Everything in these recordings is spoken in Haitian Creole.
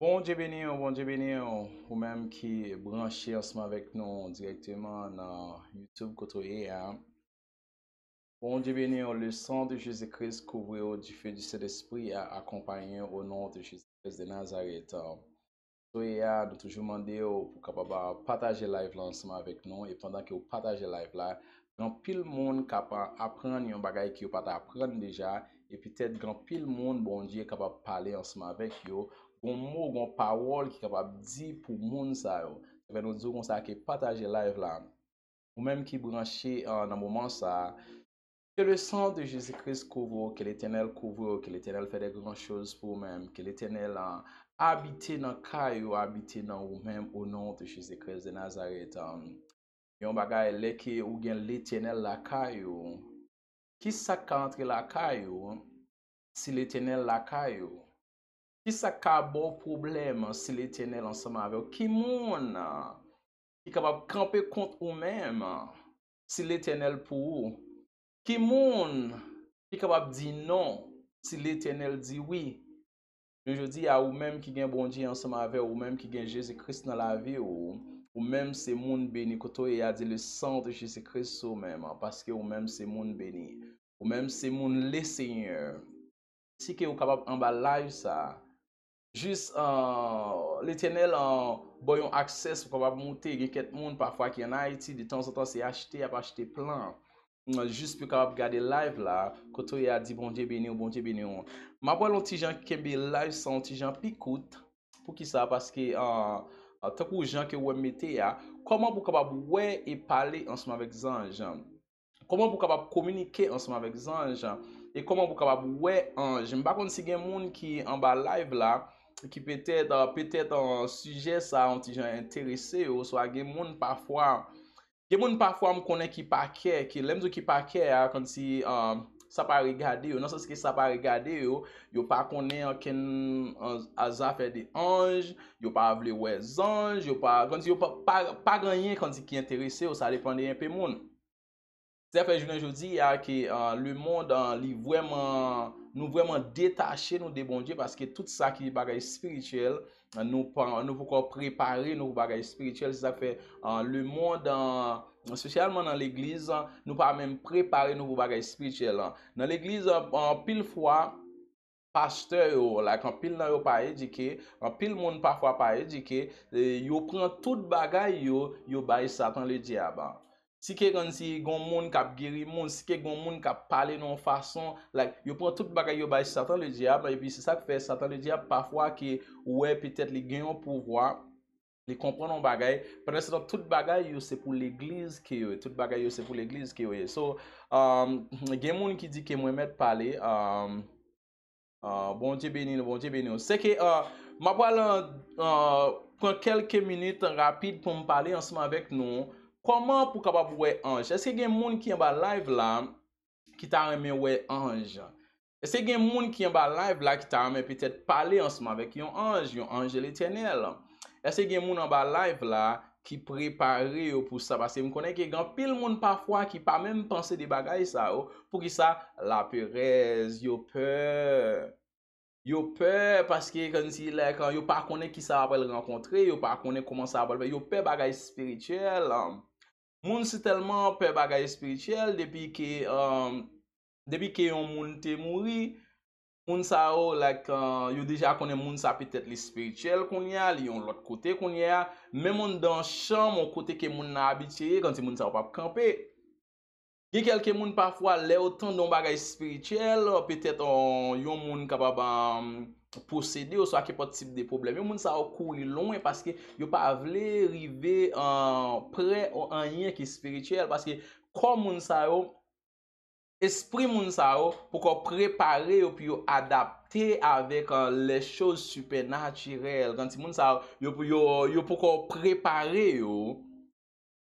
Bon diye biniyo, oh, bon diye oh. biniyo, ou menm ki branche ansman vek nou direktyman nou YouTube koto e a. Bon diye biniyo, oh, le son de Jésus Christ kouvre ou di fe di se despri a akompanyen ou nou de Jésus Christ de Nazaret. To e a, nou toujou mande ou pou kapaba pataje live lansman vek nou, e pandan ki ou pataje live la, gen pil moun kapan apren yon bagay ki ou pata apren deja, e pite gen pil moun bon diye kapap pale ansman vek yo, Gon mou, gon pawol ki kapap di pou moun sa yo. Ve nou dzou kon sa ake pataje live la. Ou menm ki branshi nan mouman sa. Ke le san de Jezikris kouvro, ke le tenel kouvro, ke le tenel fè de gran chouz pou menm, ke le tenel abite nan kayo, abite nan ou menm ou non te Jezikris de Nazaret. Yon bagay leke ou gen le tenel la kayo, ki sa ka antre la kayo, si le tenel la kayo, Ki sa ka bo problem si l'Etenel anseman ave ou? Ki moun ki kabab kampe kont ou menm si l'Etenel pou ou? Ki moun ki kabab di non si l'Etenel di oui? Njou di ya ou menm ki gen bondi anseman ave ou menm ki gen Jezikrist nan la ve ou? Ou menm se moun beni koto e ya di le sant Jezikrist sou menm? Paske ou menm se moun beni. Ou menm se moun le seigneur. Si ke ou kabab ambalay ou sa... Jus euh, l'Eternel euh, boyon akses pou kabab mouti gen ket moun pafwa ki an a iti, di ton sotan se achite, ap achite plan. Jus pou kabab gade live la, koto ya di bonje bene ou bonje bene ou. Mabwa lonti jan kebe live san, lonti jan pikout pou ki sa, paske euh, tapou jan ke wè meti ya, koman pou kabab wè e pale ansman vek zan, jan. Koman pou kabab komunike ansman vek zan, jan. E koman pou kabab wè an, jan. Mbakon si gen moun ki an ba live la, ki petet, petet an suje sa an ti jan enterese yo, so a gen moun parfwa, gen moun parfwa mou konen ki pa kè, ki lem zo ki pa kè a, konti sa pa regade yo, nan sa seke sa pa regade yo, yo pa konen an ken an aza fe de anj, yo pa avle wè zanj, yo pa, konti yo pa ganyen konti ki enterese yo, sa depande yon pe moun. Se a fe joun an joudi a, ki le moun li vwèman... nou vwèman detache nou de bonje, paske tout sa ki bagay spirituel, nou pou kon prepare nou bagay spirituel, si sa fè euh, le mòd, euh, sosyalman nan l'eglize, euh, nou pa mèm prepare nou bagay spirituel. Nan l'eglize, an pil fwa, pasteur yo, an pil nan yo pa edike, an pil moun pa fwa pa edike, yo pren tout bagay yo, yo bay satan le diaba. Si ke gen si gen moun kap geri moun, si ke gen moun kap pale nan fason, like, yo pou an tout bagay yo bayi satan le diya, bayi pi se sa ki fè satan le diya, pafwa ki ouè pètèt li gen yon pouvwa, li kompran nan bagay, prenen se do tout bagay yo se pou l'egliz ki yo, tout bagay yo se pou l'egliz ki yo. So, gen moun ki di ke mwen met pale, bon diye benin, bon diye benin. Se ke, uh, mabwa lè, pou uh, an kelke minute rapide pou m pale ansman vek nou, Koman pou kapap wè anj? Eske gen moun ki an ba live la ki ta remen wè anj? Eske gen moun ki an ba live la ki ta remen petèt pale ansman vek yon anj, yon anj l'Eternel? Eske gen moun an ba live la ki prepare yo pou sa? Basè m konen ki gen pil moun pafwa ki pa men pense de bagay sa yo pou ki sa la perez, yo pe yo pe paske kan si lè kan yo pa konen ki sa apel renkontre yo pa konen koman sa apel yo pe bagay spirituel Moun se telman pe bagay spirityel um, depi ke yon moun te mouri, moun sa ou like uh, yon deja kone moun sa petet li spirityel kon ya, li yon lot kote kon ya, men moun dan chan moun kote ke moun na habi cheye kante moun sa ou pap kampe. Gikel ke moun pafwa le ou ton don bagay spirityel, petet yon moun kabab... Um, posede ou sa kepot tip de problem. Yo moun sa ou kou li lon e paske yo pa avle rive pre ou anye ki spirituel paske kom moun sa ou espri moun sa ou pou ko prepare yo pi yo adapte avek euh, le chouz super naturel. Ganti moun sa ou, yo pou ko prepare yo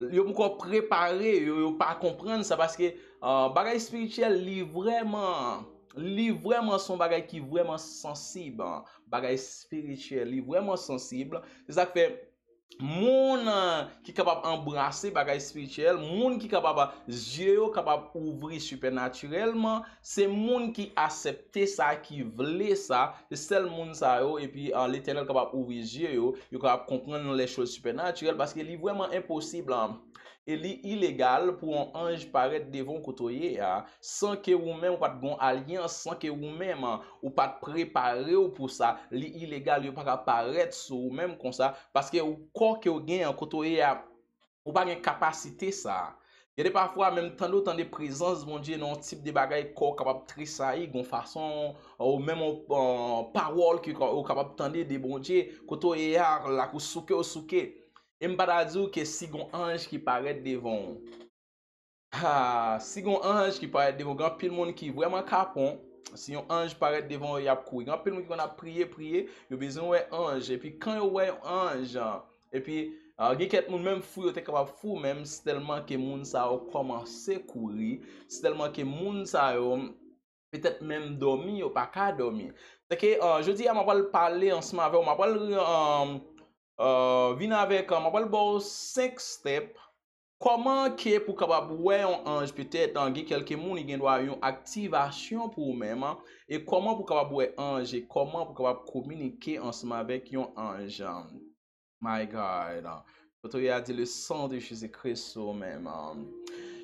yo pou ko prepare yo yo pa komprende sa paske bagay spirituel li vreman Li vwèman son bagay ki vwèman sensib, bagay spirityèl, li vwèman sensib. Se sak fe, moun euh, ki kapap embrase bagay spirityèl, moun ki kapap zyèyo, kapap ouvri supernatyrelman, se moun ki asepte sa, ki vle sa, se sel moun sa yo, e pi l'Eternel kapap ouvri zyèyo, yo kapap konprennen lè chòs supernatyrel, baske li vwèman imposiblan. E li ilegal pou an anj paret devon koto ye a san ke ou men ou pat gon alyen san ke ou men ou pat prepare ou pou sa li ilegal yo pat ap paret sou ou men kon sa paske ou kon ke ou gen koto ye a ou bagen kapasite sa yade pafwa men tan do tan de prezans bonje nan tip de bagay kon kapap trisa yi gon fason ou men ou parol ki ou kapap tan de de bonje koto ye a lak ou souke ou souke E m badadzou ke si goun anj ki paret devon. Ha, si goun anj ki paret devon. Gan pil moun ki vreman kapon, si yon anj paret devon, yon yap kou. Gan pil moun ki goun ap priye priye, yon bezon wè anj. E pi, kan yon wè anj, e pi, ge ket moun menm fou, yon tek wè fou menm, se telman ke moun sa yo komanse kouri, se telman ke moun sa yo petet menm domi, yon pa ka domi. Teke, je di ya m apal pale ansman ve, m apal... Euh, vin avèk, euh, m apal bo 5 step Koman ke pou kabab wè yon anj? Petèt ange, kelke moun i gen doa yon aktivasyon pou mèm E koman pou kabab wè anj? E koman pou kabab kouminike ansama vek yon anj? My God Foto yè a di le son de chise kresou mèm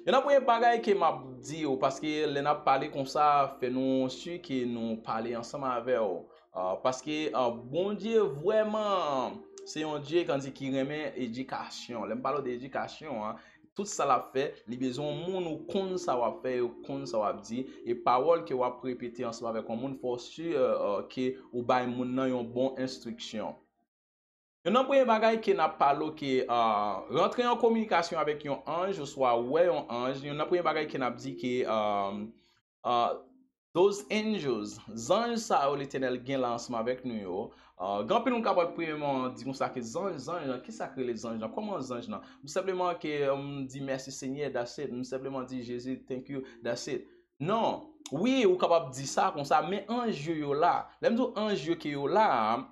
Yon apoye bagay ke m ap di yo Paske lè nap pale kon sa Fè nou si ki nou pale ansama vek yo Paske euh, bon di vwèm anj Se yon diye kan di ki reme edikasyon, lem palo de edikasyon, tout sa la fe, li bezon moun ou koun sa wap fe, ou koun sa wap di, e pawol ki wap repete answa vek an moun fosye ki ou bay moun nan yon bon instriksyon. Yon nan pou yon bagay ki na palo ki rentre yon komunikasyon avek yon anj ou swa wey yon anj, yon nan pou yon bagay ki na ap di ki... Doze enjouz, zanj sa ou li tenel gen lansman vek nou yo. Ah, Gampi nou kapap preman di kon sa ke zanj, zanj nan, ki sa kre le zanj nan, koman zanj nan? Mou sepleman ke mou um, di mersi senye, dasit, mou sepleman di jezi, tenkyou, dasit. Nan, oui, ou kapap di sa kon sa, men anjou yo la, lem do anjou ki yo la, am.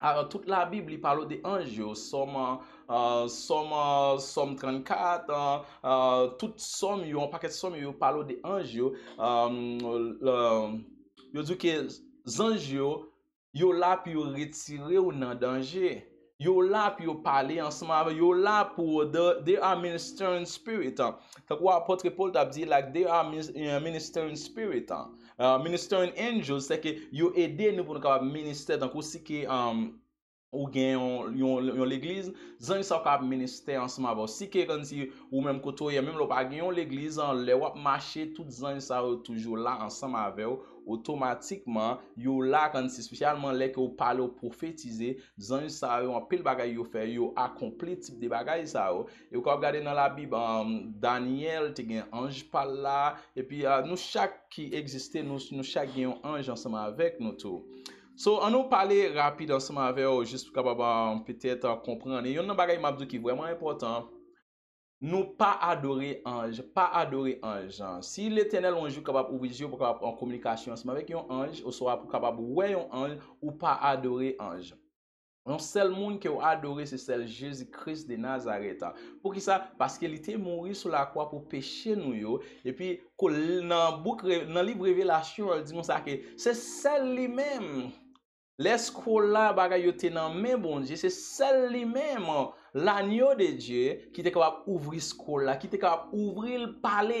Ara, tout la Bibli palo euh, euh, de anj yo, som, som, som 34, tout som yo, an paket som yo, palo de anj yo, yo duke, zanj yo, yo la pou yo retire ou nan denje, yo la pou yo pale an som ave, yo la pou yo de, de a ministering spirit an. Uh, Ministering angel seke yo ede nou pou nou kabab minister Donk wosi ke... Ou gen yon l'eglize, zanji sa ou ka ap minister ansama avèw. Bon, si ke kan si ou mèm koto yè, mèm lopak gen yon l'eglize, an lè wap mache tout zanji sa ou toujou la ansama avèw. Otomatikman, yon la kan si spesyalman lè ki ou pale ou profetize, zanji sa ou an pel bagay yon fè, yon akompli tip de bagay sa ou. Yon e ka gade nan la bib Daniel, te gen anji pale la, epi nou chak ki egziste nou chak gen yon anji ansama avèk nou tou. So, an nou pale rapide an seman veyo, ou jist pou kababa an petet an komprende. Yon nan bagay mabzou ki vreman important, nou pa adore anj, pa adore anj. Si l'Etenel anjou kabab oubiji yo pou kabab an komunikasyon anseman vek yon anj, ou so ap pou kabab ouwe yon anj, ou pa adore anj. Yon sel moun ki yo adore, se sel Jezi Kris de Nazaretan. Pou ki sa? Paske li te mouri sou la kwa pou peche nou yo, e pi kou nan li brevelasyon, ou di moun sa ke, se sel li menm. Le skol la baga yo te nan men bon diye, se sel li men man, lanyo de diye ki te kapap ouvri skol la, ki te kapap ouvri l pale.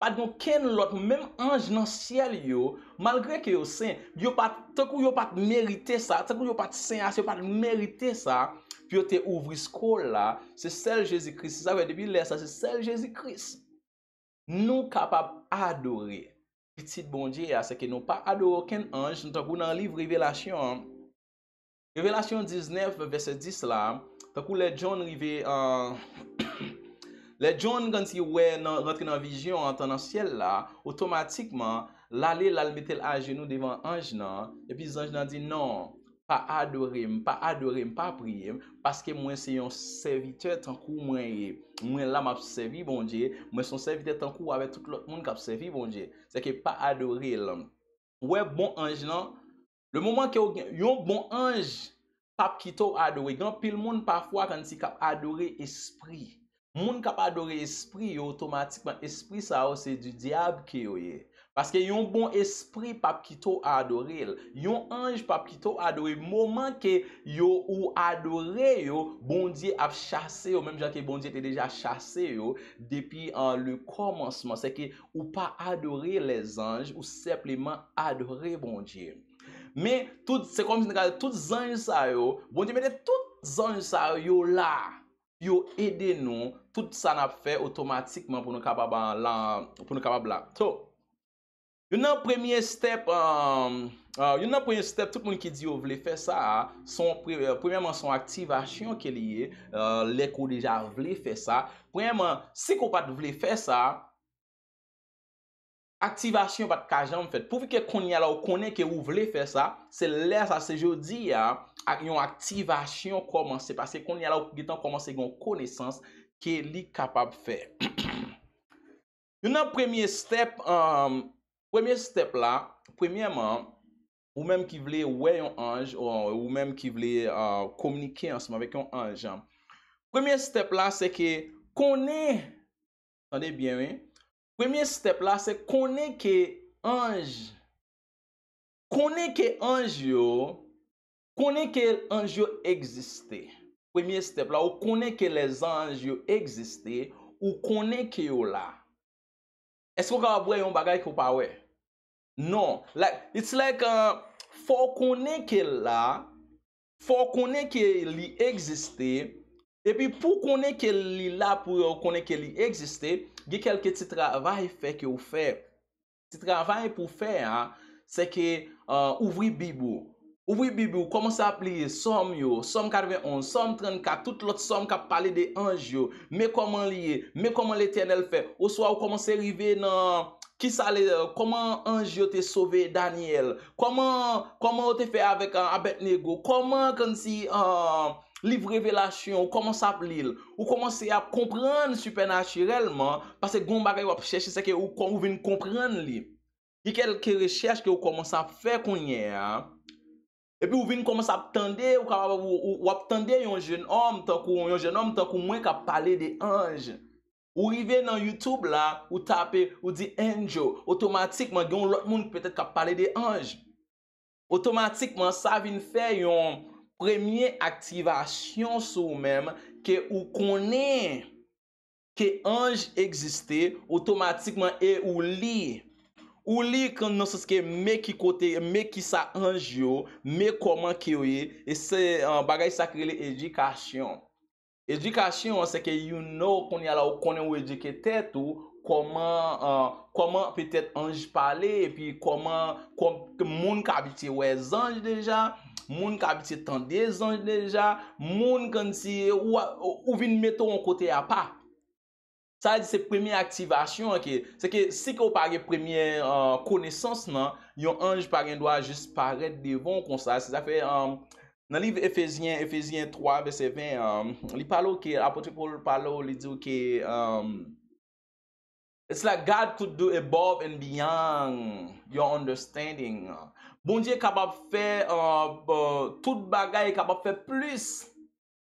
Pat nou ken lot, menm anj nan siel yo, malgre ke yo sen, yo pat, tenkou yo pat merite sa, tenkou yo pat sen as, yo pat merite sa, pi yo te ouvri skol la, se sel Jezikris, se sel Jezikris, nou kapap adore. Tit bonje a seke nou pa adou Aken anj nou ta kou nan liv revelasyon Revelasyon 19 Vese 10 la Ta kou le John rive Le John gansi we Retre nan vijyon an ton ansyel la Otomatikman Lale lal metel a genou devan anj nan Epi anj nan di nan Pa adorem, pa adorem, pa priyem. Paske mwen se yon servite tan kou mwen lam ap sevi bonje. Mwen son servite tan kou ave tout lout moun kap sevi bonje. Se ke pa adorem lan. Ouwe bon anj nan. Le mouman ki yo gen, yon bon anj pap ki tou adore. Gan pil moun pa fwa kan si kap adore espri. Moun kap adore espri, yo otomatikman espri sa ou se di diab ki yo ye. Paske yon bon espri pap ki tou adorel, yon anj pap ki tou adorel, mouman ke yo ou adore yo, bondye ap chase yo, menm jan ke bondye te deja chase yo, depi an le komansman, seke ou pa adore les anj, ou sepleman adore bondye. Me, tout, se koman si ne kal, tout zanj sa yo, bondye mene tout zanj sa yo la, yo ede nou, tout sa na fe otomatikman pou nou kapab la, tou. Um, uh, yon nan premye step, tout moun ki di ou vle fè sa, uh, premye man son aktivasyon ke liye, uh, lek ou deja vle fè sa, premye man, si kon pat vle fè sa, aktivasyon pat kajan mw fèt. Pouvi ke kon yalou konen ke ou vle fè sa, se lè sa se jodi ya, ak yon aktivasyon komanse, pase kon yalou bitan komanse yon konesans ke li kapab fè. Yon nan premye step, aktivasyon, um, Premye step la, premye man, ou menm ki vle wey yon anj, ou menm ki vle komunike ansman vek yon anj. Premye step la se ke kone, sade bien wey, premye step la se kone ke anj, kone ke anj yo, kone ke anj yo egziste. Premye step la, ou kone ke les anj yo egziste, ou kone ke yo la. Esko ka wabwe yon bagay ki ou pa wey? Non, like, it's like, uh, fò konè ke la, fò konè ke li egziste, epi pou konè ke li la pou konè ke li egziste, ge kelke ti travay fè ke ou fè. Ti travay pou fè, an, se ke uh, ouvri bibou. Ouvri bibou, koman se ap liye, som yo, som 41, som 34, tout lot som ka pale de anj yo, me koman liye, me koman liye tenel fè, ou swa ou koman se rive nan... Ki sa le, euh, koman anj yo te sove Daniel, koman yo te fe avek euh, Abed Nego, koman kan si euh, Livrevelasyon, koman sa plil. Ou koman se a kompran supernaturalman, pase gombare wap cheshe seke ou kon ou vin kompran li. Di kelke rechersh ke ou koman sa fe konye. Ah. E pi ou vin komans ap tende, wap tende yon jen om, yon jen om tankou mwen ka pale de anj. Ou ive nan YouTube la, ou tape, ou di anj yo, otomatikman gen yon lot moun pwetet ka pale de anj. Otomatikman sa vin fe yon premye aktivasyon sou menm, ke ou konen ke anj egziste, otomatikman e ou li. Ou li kwen nonseske me ki kote, me ki sa anj yo, me koman ki we, e se bagay sakre li edikasyon. Edukasyon, seke you know konye ala ou konye ou eduke tet ou koman, euh, koman petet anj pale, epi koman, koman moun ka abite we zanj deja, moun ka abite tan de zanj deja, moun kan si, ou vin meto an kote ya pa. Sa e di se premi aktivasyon, seke si ke ou pale premi euh, konesans nan, yon anj pale yon doa jist paret devon kon sa, se sa fe... Euh, Nan liv Efesien, Efesien 3, bese 20, li palo ki, apotipo li palo, li dzo ki, It's like God could do above and beyond your understanding. Bonje kabap fe, tout bagay kabap fe plus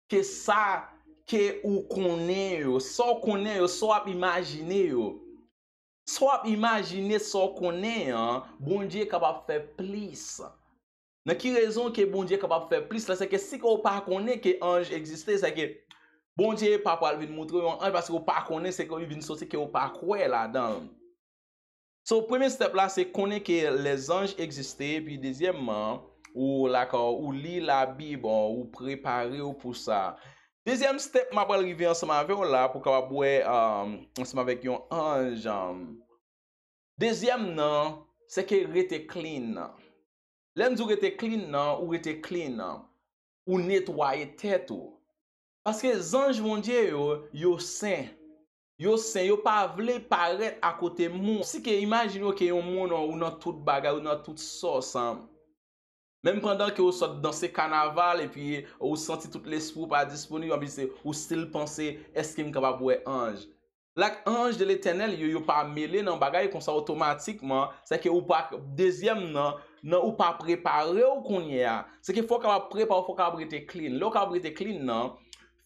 ke sa ke ou konen yo. So konen yo, so ap imajine yo. So ap imajine, so konen yo, bonje kabap fe plus. Nè ki rezon ke bondye kapap fe plis la seke si ke ou pa kone ke anj egziste seke bondye pa pal vin moutre yon anj seke ou pa kone seke ou vin sosi ke ou pa kwe la dan. So premye step la se kone ke les anj egziste pi dezyemman ou lakor ou li la bib bon, ou prepare ou pou sa. Dezyem step ma pal rivi ansama ven la pou kapap we um, ansama vek yon anj. Um. Dezyem nan seke rete klin nan. Len di ou ete klin nan, ou ete klin nan, ou netwaye tet ou. Paske zanj vondye yo, yo sen. Yo sen, yo pa vle paret akote moun. Si ke imajin yo ke yon moun ou nan tout bagay, ou nan tout sos. Menm pandan ke ou sot dans se kanaval, epi ou santi tout lespou pa disponi, ou stil panse eskim ka pa vwe anj. Lak anj de l'Eternel, yo yo pa mele nan bagay, kon sa otomatikman, se ke ou pa dezyem nan, nan ou pa prepare ou konye a. Se ke fok a prepa ou fok a brete klin. Lè ou ka brete klin nan,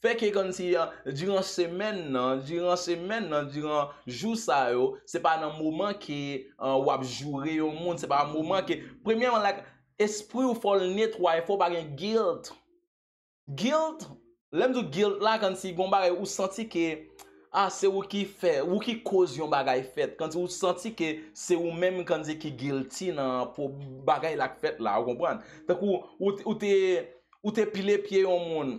fek e kon si, uh, djuran semen nan, djuran semen nan, djuran jou sa yo, se pa nan mouman ke uh, wap jure yo moun, se pa nan mouman ke, premièman lak, espri ou fol net way, fok bagen guilt. Guilt, lem di guilt, lak kon si, bon bagen ou santi ke, A, se wou ki fè, wou ki kozyon bagay fèt, kan di wou santi ke se wou mèm kan di ki guilty nan pou bagay lak fèt la, wou kompran. Tak wou, wou te, wou te pile pye yon moun,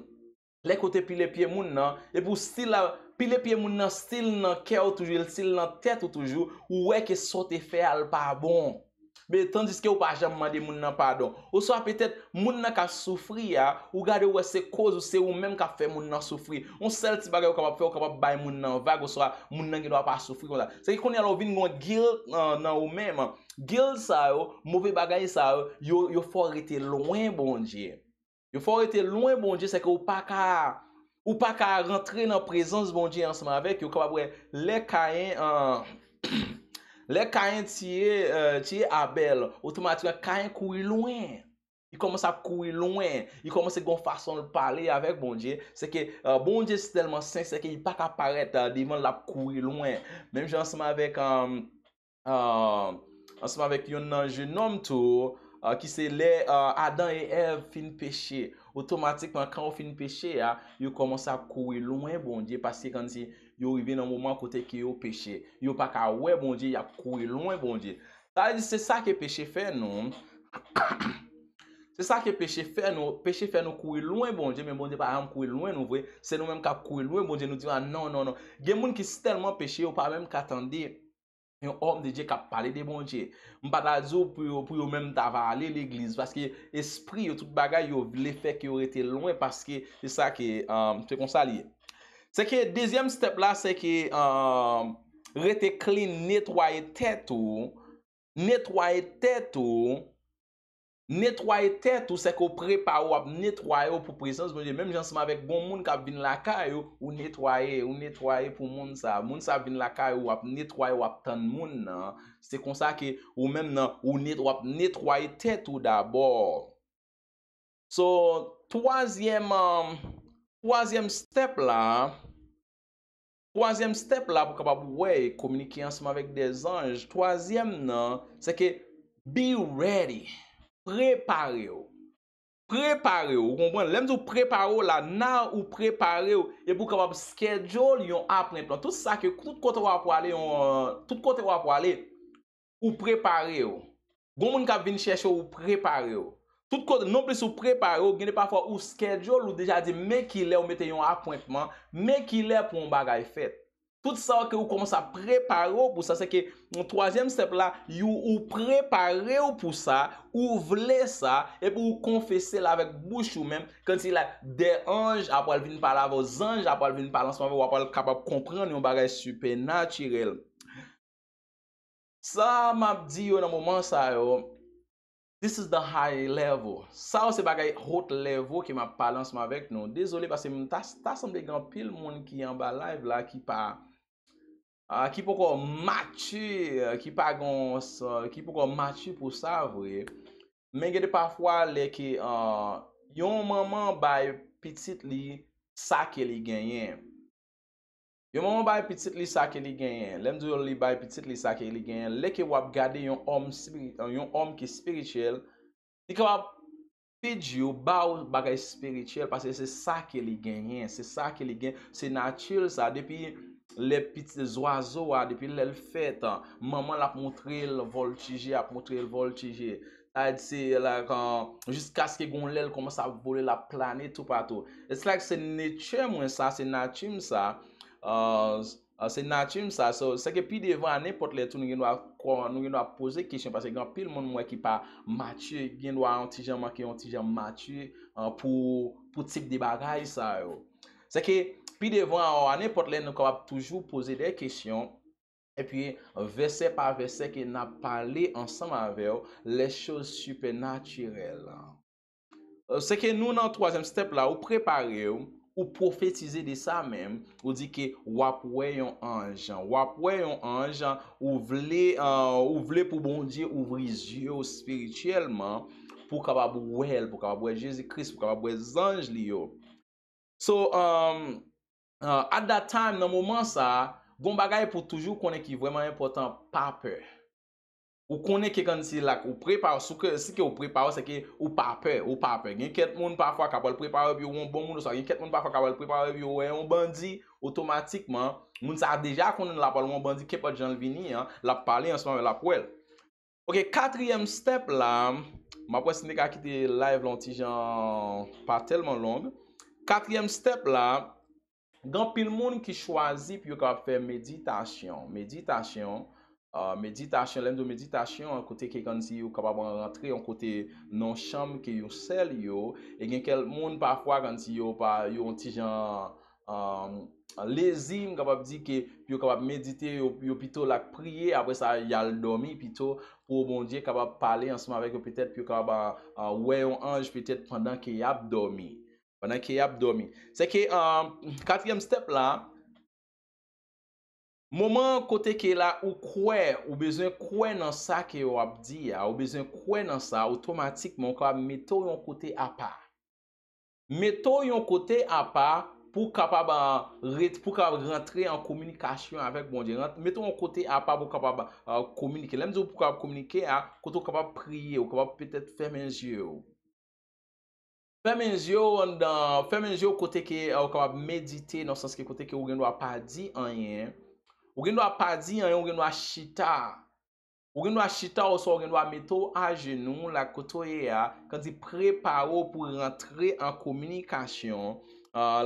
lek wou te pile pye moun nan, epi wou stil la, pile pye moun nan stil nan kè wou toujou, stil nan tèt wou toujou, wou wè ke sote fè al pa bon. Be, tandis ke ou pa jam mande moun nan padon. Ou so a petet, moun nan ka soufri ya, ou gade ou wese koz ou se ou menm ka fe moun nan soufri. Ou sel ti bagay ou kama fe, ou kama bay moun nan vag, ou so a moun nan ki do a pa soufri kon la. Se ki kon yalou vin gwen gil nan ou menm, gil sa yo, mouve bagay sa yo, yo fo rete loin bon diye. Yo fo rete loin bon diye se ke ou pa ka rentre nan prezons bon diye ansman avek, ou kama bre le kayen... Le kanyen euh, tiye Abel, otomatikman kanyen kouye louen. Y komanse ap kouye louen. Y komanse gon fason lpale avek bonje. Se ke euh, bonje se telman sen se ke y pa kaparet euh, de yman lap kouye louen. Mem jansman avek yon nanje nom tou. Ki se le Adan e Ev fin peche. Otomatikman kan ou fin peche ya, yon komanse ap kouye louen bonje. Y komanse ap kouye louen. Yo rive nan mouman kote ki yo peche. Yo pa ka we bonje, yo ap kouye loin bonje. Tade, se sa ke peche fè nou, se sa ke peche fè nou, peche fè nou kouye loin bonje, men bon de pa am kouye loin nou vwe, se nou menm kap kouye loin bonje, nou diwa nan nan nan. Gen moun ki se telman peche, yo pa menm katande, yon om de je kap pale de bonje. Mpa da zo pou yo menm davale l'eglise, paske espri yo, tout bagay yo vle fèk yo rete loin, paske se sa ke te konsaliye. Se ke dezyem step la se ke um, rete klin netwaye tètou. Netwaye tètou. Netwaye tètou se ke ou prepa ou ap netwaye ou pou prezons. Mèm jansman vek bon moun ka bin lakay ou netwaye. Ou netwaye pou moun sa. Moun sa bin lakay ou ap netwaye ou ap tan moun nan. Se konsa ki ou mèm nan ou netwaye tètou dabor. So, toazyem um, step la. Troasyem step la, pou kabab wey, komunike ansima vek de zanj, troasyem nan, seke, be ready, prepare yo, prepare yo, ou gomboan, lem di ou prepare yo la, nan ou prepare yo, e pou kabab schedule yon apne plan, tout sa ke, tout kote wap wale, tout kote wap wale, ou prepare yo, gomboan ka vin chèche yo, ou prepare yo, Non plis ou prepare ou, genne pa fwa ou schedule ou deja di me ki lè ou mette yon apwentman, me ki lè pou yon bagay fet. Tout sa ou ke ou komanse a prepare ou pou sa, se ke yon troasyem step la, yon ou prepare ou pou sa, ou vle sa, e pou ou konfese la vek bouch ou men, kante si la de anj apol vin pala, vos anj apol vin pala, anj apol kapap komprende yon bagay super naturel. Sa map di yo nan mouman sa yo, yo. This is the high level. Sa ou se bagay hot level ki ma palansman vek nou. Dizole pase mwen tasan de gan pil moun ki yon ba live la ki pa ki ah, po kon mati, ki pa gon, ki po kon mati pou sa vwe. Men gen de pa fwa le ki euh, yon maman bay piti li sa ke li genyen. Yon maman baye pitit li sa ke li genyen. Lèm di yon li baye pitit li sa ke li genyen. Lè ke wap gade yon om ki spirituel. Lè ke wap fid yon ba ou bagay spirituel. Pase se sa ke li genyen. Se sa ke li genyen. Se natyèl sa. Depi le pitit zwa zwa. Ah, depi lèl fèt. Ah, maman ap moutre l voltije. Ap moutre l voltije. Tade se lèk an. Jis kaskè goun lèl koman sa volè la planè tout patou. Se natyèl mwen sa. Se natyèl mwen sa. Se natyem sa, seke pi devan anepotle tout nou genwa kwa, nou genwa pose kisyon Pase genwa pil moun mwen ki pa matye, genwa an tijan mwen ki an tijan matye Po tip di bagay sa yo Seke pi devan anepotle nou konwa poujou pose de kisyon E pi verse pa verse ki nan pale ansam ave yo Le chouz super naturel Seke nou nan troazem step la ou prepare yo Ou profetize de sa menm, ou di ke wapwe yon anjan. Wapwe yon anjan euh, ou vle pou bon diye ouvri zyo spirityelman pou kabab wèl, pou kabab wèl Jezikris, pou kabab wèl zanj li yo. So, euh, euh, at that time, nan mouman sa, gom bagay pou toujou konen ki vweman impotant papeur. Ou konen kek an disi lak, ou prepar, souke, si ke ou prepar seke, ou pape, ou pape. Gen ket moun pafwa kapal prepar evyo, woun bon moun oswa, gen ket moun pafwa kapal prepar evyo, wè, woun bandi, otomatikman, moun sa deja konen lak wou, woun bandi, kepot jan vini, lak pale, lak wèl. Ok, katriyem step la, mwen apwe sin dek akite live lantijan, pa telman long. Katriyem step la, gen pil moun ki chwazi, pi yo kap fe meditasyon, meditasyon, Euh, meditasyon, lèm do meditasyon, an kote ke kan si yo kapab an rentre, an kote nan chanm ke yo sel yo, e genkel moun pa fwa kan si yo, pa yo an ti jan lezim, kapab di ke yo kapab medite yo, yo pito lak priye, apre sa yal domi, pito pou bon diye kapab pale ansman vek yo, petet yo kapab wè yon euh, anj, petet pandan ke yap domi, pandan ke yap domi. Se ke euh, katryem step la, Moman kote ke la ou kwe, ou bezen kwe nan sa ke yo ap di ya, ou bezen kwe nan sa, otomatikman ou kapab meto yon kote apa. Meto yon kote apa pou kapab rentre en komunikasyon avèk bon di. Meto yon kote apa pou kapab euh, komunike. Lem di ou pou kapab komunike ya, kote ou kapab priye, ou kapab petè fè menjye ou. Fè menjye ou kote ke euh, ou kapab medite nan sans ki kote ke ou gen do ap pa di anyen, Ou gen nou a padi an yon, ou gen nou a chita. Ou gen nou a chita ou so, ou gen nou a meto a genou, lakotoye a, kanti preparo pou rentre an komunikasyon,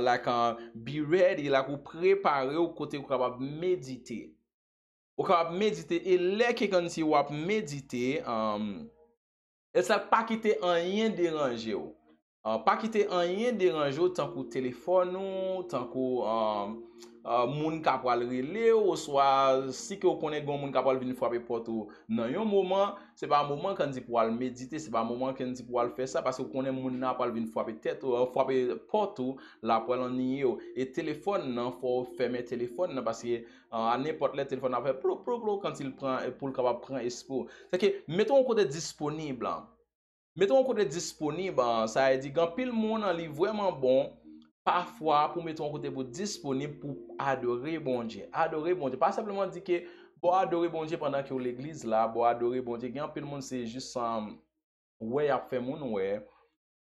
lak an be ready, lak ou prepare ou kote kwa wap medite. Ou kwa wap medite, e lek e kanti wap medite, e sa pa kite an yon deranje ou. Pa kite an yon deranje ou tankou telefon nou, tankou... Euh, moun kap wale rile ou swa si ke w konen goun moun kap wale vin fwa pe pot ou nan yon mouman, se pa mouman kan di pou wale medite, se pa mouman kan di pou wale fe sa, paske w konen moun nan apal vin fwa pe tet ou, euh, fwa pe pot ou, la apal an nye ou, e telefon nan, fwo fweme telefon nan, paske euh, an ne pot le telefon nan fe plou plou plou kan ti l pran, pou l kap ap pran espo, se ke meton w kote disponible an, meton w kote disponible an, sa e di gan pil moun nan li vweman bon, Pafwa pou meton kote pou disponib pou adoré bonje. Adoré bonje. Pa sepleman di ke bo adoré bonje pandan ki ou l'eglize la bo adoré bonje. Gyan pe l'mon se jisam wey ap fe moun wey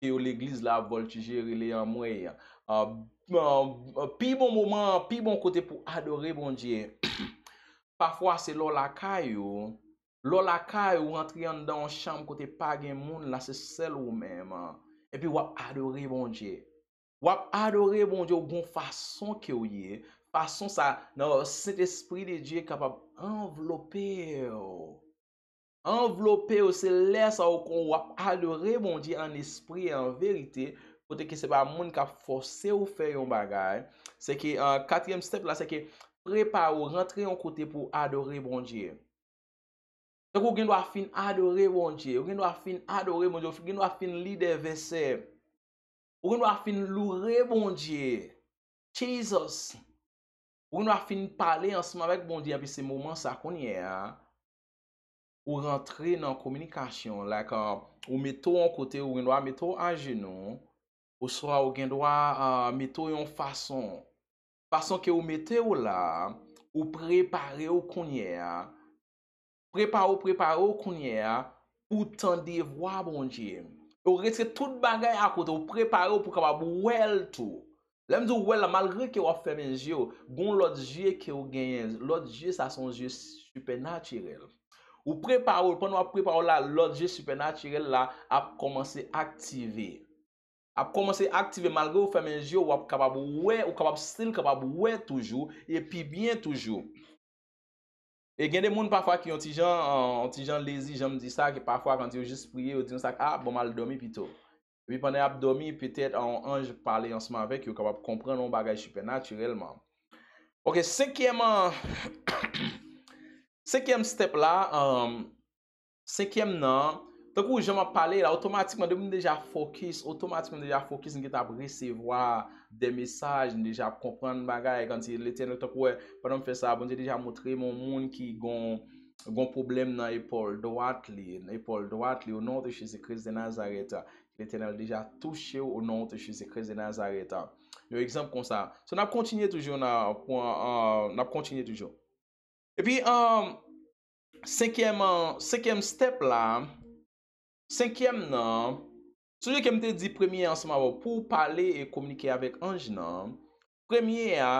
ki ou l'eglize la bol ti jere le yam wey. Pi bon moment, pi bon kote pou adoré bonje. Pafwa se lola kayo. Lola kayo rentri an dan chanm kote pag en moun la se sel ou menman. E pi wap adoré bonje. Wap adoré bon diyo goun fason ke ou ye, fason sa nan sent espri de Diyo kapap envelopè ou. Envelopè ou se lesa ou kon wap adoré bon diyo an espri an verite, pote ki se pa moun kap fose ou fe yon bagay. Se ki katriyem step la se ki prepa ou rentre yon kote pou adoré bon diyo. Tek ou gen do a fin adoré bon diyo, gen do a fin adoré bon diyo, gen do a fin lider vesey. Ou gen do a fin louré bon diye. Jesus. Ou gen do a fin pale ansman vek bon diye api se mouman sa konye. Ou rentre nan komunikasyon. Like ou meto an kote ou gen do a meto an genou. Ou so a ou gen do a meto yon fason. Fason ki ou meto ou la. Ou prepare ou konye. Prepare ou prepare ou konye. Ou tendi vwa bon diye. Ou retre tout bagay akoute, ou prepare ou pou kabab wèl tou. Lèm di ou wèl la, malgré ki ou ap fèmen jè ou, goun lòt jè ki ou genyen, lòt jè sa son jè supernaturel. Ou prepare ou, pou nou ap prepare ou la, lòt jè supernaturel la ap komanse aktive. Ap komanse aktive malgré ou fèmen jè ou kapab wè, ou kapab stil kapab wè toujou, epi byen toujou. E gen de moun pafwa ki yon ti jan lési, jom di sa, ki pafwa kan ti yo jis priye, yo di yon sak, ap, ah, bon mal domi pito. Vi e pwene ap domi, pwete an anj pale yon seman vek, yo kapap kompren nou bagay chipe, naturelman. Ok, sekeman, sekeman step la, sekeman nan, Tonkou, jom ap pale la, otomatikman, demen deja fokus, otomatikman deja fokus nge tap resevoa de mesaj, n deja ap kompren bagay, kante lete nou tokwe, panon fe sa, bon de deja motre mon moun ki gon, gon problem nan epol doat li, nan epol doat li, ou non te chese kriz de Nazaret, lete nou al deja touche ou, ou non te chese kriz de Nazaret. Yo, ekzamp kon sa. So, nap kontinye toujou na, nap kontinye toujou. E pi, sekemen, euh, euh, sekemen step la, sekemen, Sekyem nan, souje ke mte di premye ansama wap, bon, pou pale e komunike avek anj nan, premye a,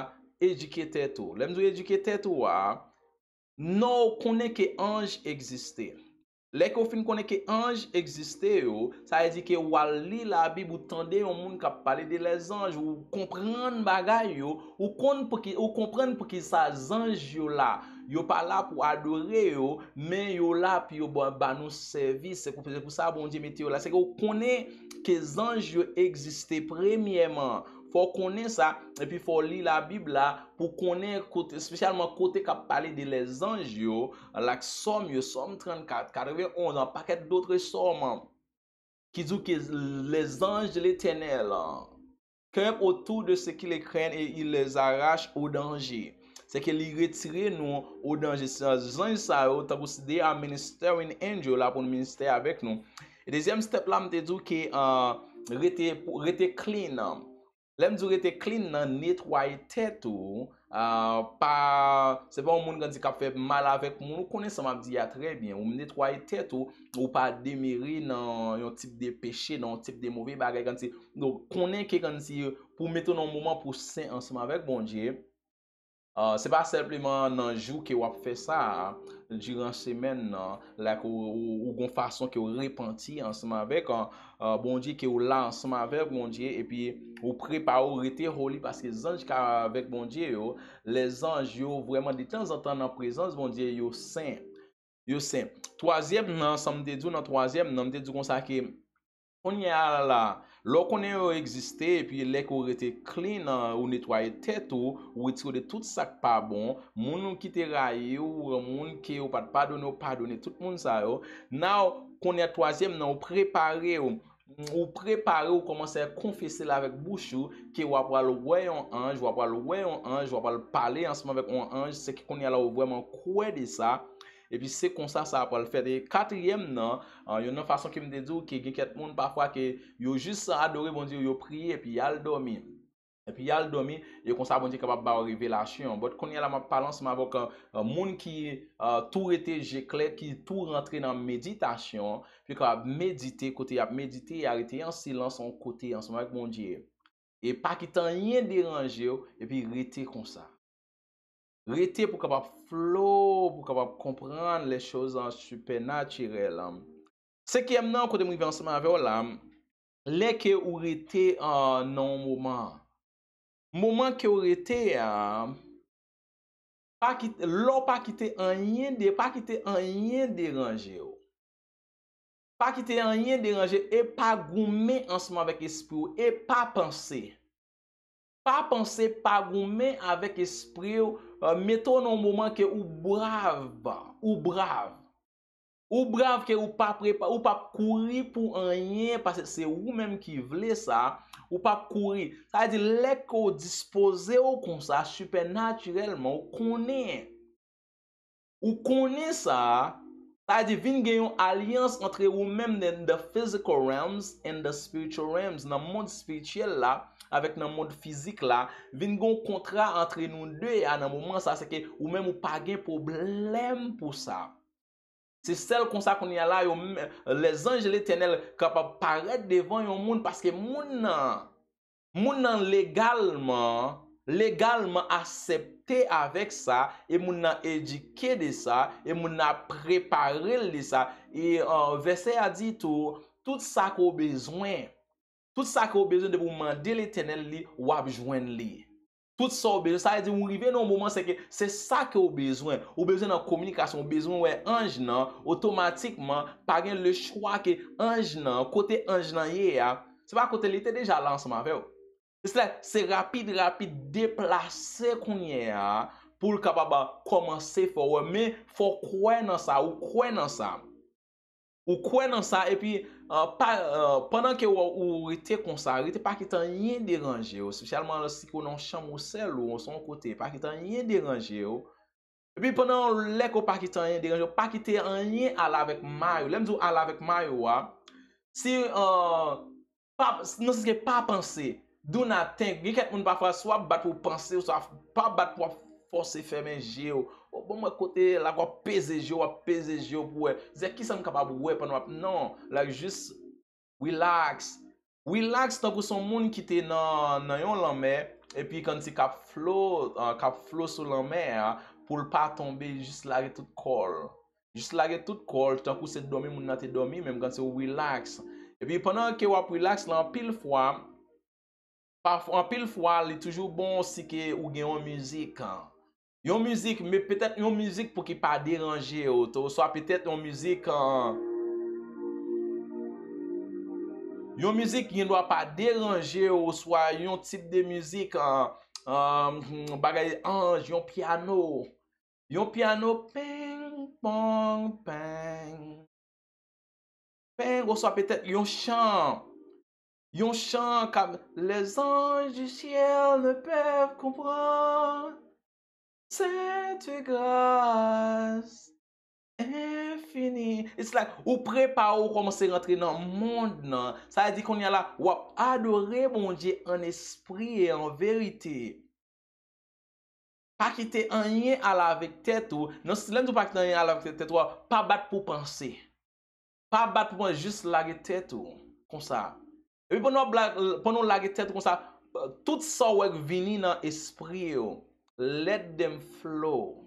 edike tetou. Lem di edike tetou a, ah. nou konen ke anj egziste. Lèk ou fin kone ke anj egziste yo, sa e di ke wali la bi boutande yo moun kap pale de le zanj, ou komprende bagay yo, ou komprende pou ki sa zanj yo la, yo pa la pou adore yo, men yo la pi yo banou servis, se pou sa bon di meti yo la, se ke ou kone ke zanj yo egziste premieman. Fo konen sa, epi fo li la Bib la, pou konen kote, spesyalman kote ka pale de le zanj yo, lak som yo, som 34, 411, an paket dotre som an. Ki zou ki le zanj le tenel an. Krenk otou de se ki le krenk e il les arache ou danje. Se ke li retire nou ou danje. Se zanj sa yo, ta bousi de a minister in enjou la pou minister avek nou. E dezyem step la, mte zou ki rete klin an. Lèm djou rete klin nan netwaye tèt ou, ah, se pa ou moun gandzi kap fè mal avèk moun, ou konen seman diya trebyen. Ou netwaye tèt ou, ou pa demiri nan yon tip de peche, nan yon tip de moube bagay gandzi. Nou konen ke gandzi pou meto nan mouman pou sen ansman avèk bon diye. Ah, se pa sepleman nan jou ki wap fè sa. Jiran semen nan, lak ou gon fason ki ou repenti anseman vek euh, an, bonje ki ou la anseman vek bonje, epi ou prepar ou rete holy, paske zanj ka vek bonje yo, le zanj yo vreman de tan zan tan nan prezans, bonje yo sen, yo sen. Toazyem nan, sa mde di ou nan toazyem, nan mde di kon sa ke... Konye ala la, lo konye yo egziste e pi lek ou rete clean euh, ou netwaye tete ou, ou e trode tout sak pa bon, moun ou ki te raye ou, moun ki yo pat padone ou padone, tout moun sa yo. Now, konye ala toasyem nan ou prepare ou, ou prepare ou komanse konfese la vek bouchou ki wap wale wey on anj, wap wale wey on anj, wap wale pale ansman vek on anj, se ki konye ala ou vweman kwe de sa. E pi se konsa sa apal fèd. E katriyem nan, yon nan fason ki mdèdou ki gen kèt moun pafwa ki yo jis adori bon diyo yo priye pi yal domi. E pi yal domi, yo konsa bon diyo kapap bawa revelasyon. Bot kon yal apalans ma vòk moun ki tou rete jekle, ki tou rentre nan meditasyon. Fi kapap medite kote yap, medite yarete yon silans, yon kote yon somak bon diyo. E pa ki tan yon deranje yo, e pi rete konsa. Reti pou kapap flow, pou kapap kompren le chouz an supe natirel. Se ki yam nan kote mri vi anseman avyo lam, le ke ou rete an nou mouman. Mouman ke ou rete, lò pa kite an yin deranje ou. Pa kite an yin deranje e pa goume anseman avyek espri ou, e pa pense. Pa pense, pa goume avyek espri ou, Euh, Meton nou mouman ke ou brav ba, ou brav, ou brav ke ou pa kouri pou anyen, pase se ou menm ki vle sa, ou pa kouri. Sa ydi lek ou dispose ou kon sa super naturelman, ou kone. Ou kone sa, sa ydi vin gen yon alians entre ou menm de physical realms and the spiritual realms, nan moun de spiritual la. avèk nan moun fizik la, vin goun kontra antre nou dwe an nan mouman sa, se ke ou men mou pa gen problem pou sa. Se sel konsa kon yal la, yo les anjele tenel kapap paret devan yon moun, paske moun nan, moun nan legalman, legalman asepte avèk sa, e moun nan edike de sa, e moun nan preparel de sa, e euh, vese a di tou, tout sa kou bezwen, Tout sa ke ou bezwen de pou mande le tenel li wap jwen li. Tout sa ou bezwen, sa e di moun rive nou mouman se ke se sa ke ou bezwen, ou bezwen nan komunikasyon, ou bezwen wè anj nan, otomatikman pagen le chwa ke anj nan, kote anj nan ye ya, se pa kote li te deja lansman fe ou. Se le, se rapide rapide deplase konye ya pou l kaba ba komanse fò wè, me fò kwen nan sa ou kwen nan sa m. Ou kwen nan sa, e pi, euh, pandan euh, ke ou rete konsa, rete pa ki tan yin deranje ou. Sif chalman, si konon chanm ou sel ou, ou son kote, pa ki tan yin deranje ou. E pi, pandan le ko pa ki tan yin deranje ou, pa ki te an yin ala vek may ou. Lem zou ala vek may ou wa, si, euh, nan se seke pa panse, doon a tenk, li ket moun pa fwa, swa bat pou panse, swa pa bat pou fwa, Fose fèmen jè ou. Ou bon mè kote, lak wap peze jè ou, wap peze jè ou pou wè. Zè ki sa m kapab wè pan wap? Non, lak jis relax. Relax tan kou son moun kite nan yon lan mè. E pi kan si kap flow, kap euh, flow sou lan mè. Poul pa tombe jis lage tout kol. Jis lage tout kol, tan kou se domi moun nati domi. Mem kan se wap relax. E pi panan ke wap relax lan pil fwa. An pil fwa li toujou bon si ke ou gen yon mizik an. Yon müzik, mè pè tèt yon müzik pou ki pa deranje ou. Ou swa pè tèt yon müzik. Eh, yon müzik, yon doa pa deranje ou. Ou swa yon tip de müzik. Eh, eh, hmm, bagay anj, yon piano. Yon piano. Ou swa pè tèt yon chan. Yon chan. Les anj du ciel ne peuvent comprendre. Sè tu gòs, è fini. It's like, ou pre pa ou koman se rentre nan moun nan. Sa yè di kon yè la, wop, adorè moun diye an espriye, an verite. Pa ki te an yè ala avèk tèt ou, nan si lèm tou pa ki te an yè ala avèk tèt ou, wop, pa bat pou panse. Pa bat pou panse, jist lage tèt ou, kon sa. Ewi pon nou lage tèt ou, kon sa, euh, tout sa wèk vini nan espriye ou. Let dem flow.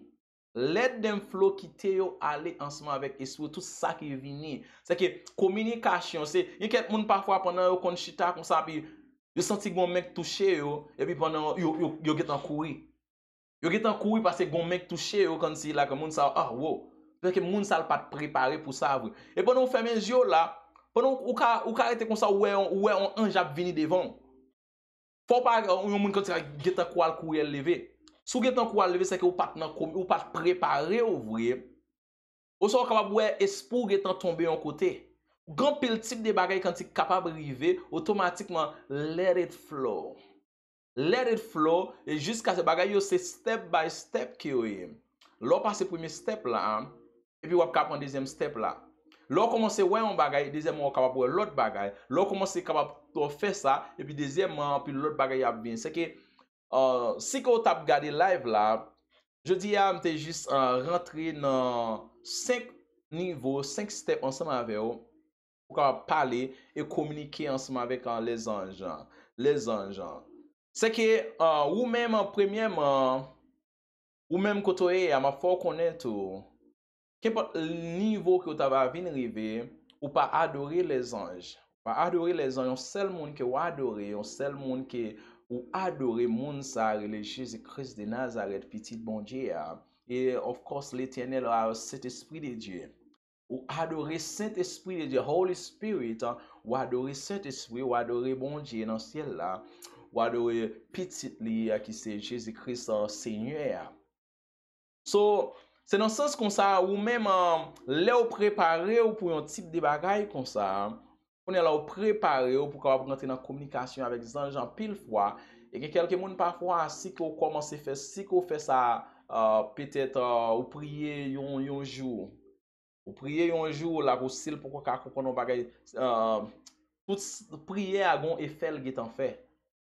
Let dem flow ki te yo ale ansman vek eswe. Tout sa ki vini. Se ke, komunikasyon se, yon ket moun parfwa pwennan yo konchita kon sa pi, yo santi gwen mek touche yo, epi pwennan yo, yo getan koui. Yo getan koui pase gwen mek touche yo kon si la ke moun sa, ah, wow. Se ke moun sal pat prepare pou sa vwi. E pwennan ou femen zyo la, pwennan ou ka, ou ka ete kon sa, wè yon, e, wè e, yon anjap vini devan. Fon pa yon moun kon se yon getan kou al kou ye leve Sou gen tan kwa leve seke ou pat nan koum, ou pat prepare ou vwe, ou sa wakab wè espou gen tan tombe yon kote. Gan pil tip de bagay kan ti kapab rive, otomatikman let it flow. Let it flow, e jiska se bagay yo se step by step ki wè. Lò pa se premi step la, epi wap kap an dizem step la. Lò koman se wè yon bagay, dizem wakab wè lòt bagay. Lò koman se kapab wò fè sa, epi dizem wap yon bagay ap bin. Seke, Euh, si ki ou tap gade live la, je di ya mte jis rentre nan 5 nivou, 5 step anseman ave yo pou ka pale e komunike anseman ave kan le zanjan. Le zanjan. Se ki ou menm an premye man, ou menm koto e, a ma fò konen tou, kem pot nivou ki ou tava vin rive, ou pa adore le zanjan. Ou pa adore le zanjan, ou sel moun ki ou adore, ou sel moun ki, Ou adore moun sa rele Jezi Kris de Nazaret pitit bonje ya. Et of course l'Eternel a cet espri de Dieu. Ou adore cet espri de Dieu, Holy Spirit, ou adore cet espri, ou adore bonje nan siel la. Ou adore pitit li ya ki se Jezi Kris seigne ya. So, se nan sens kon sa ou menm le ou prepare ou pou yon tip de bagay kon sa, pou ne la ou prepare ou pou ka wap rentre nan komunikasyon avek zan jan pil fwa e ke kelke moun pa fwa si ke ou komanse fwe, si ke ou fwe sa euh, petet euh, ou priye yon jou ou priye yon jou la pou sil pou kwa kakou konon bagay euh, priye agon e fel getan fwe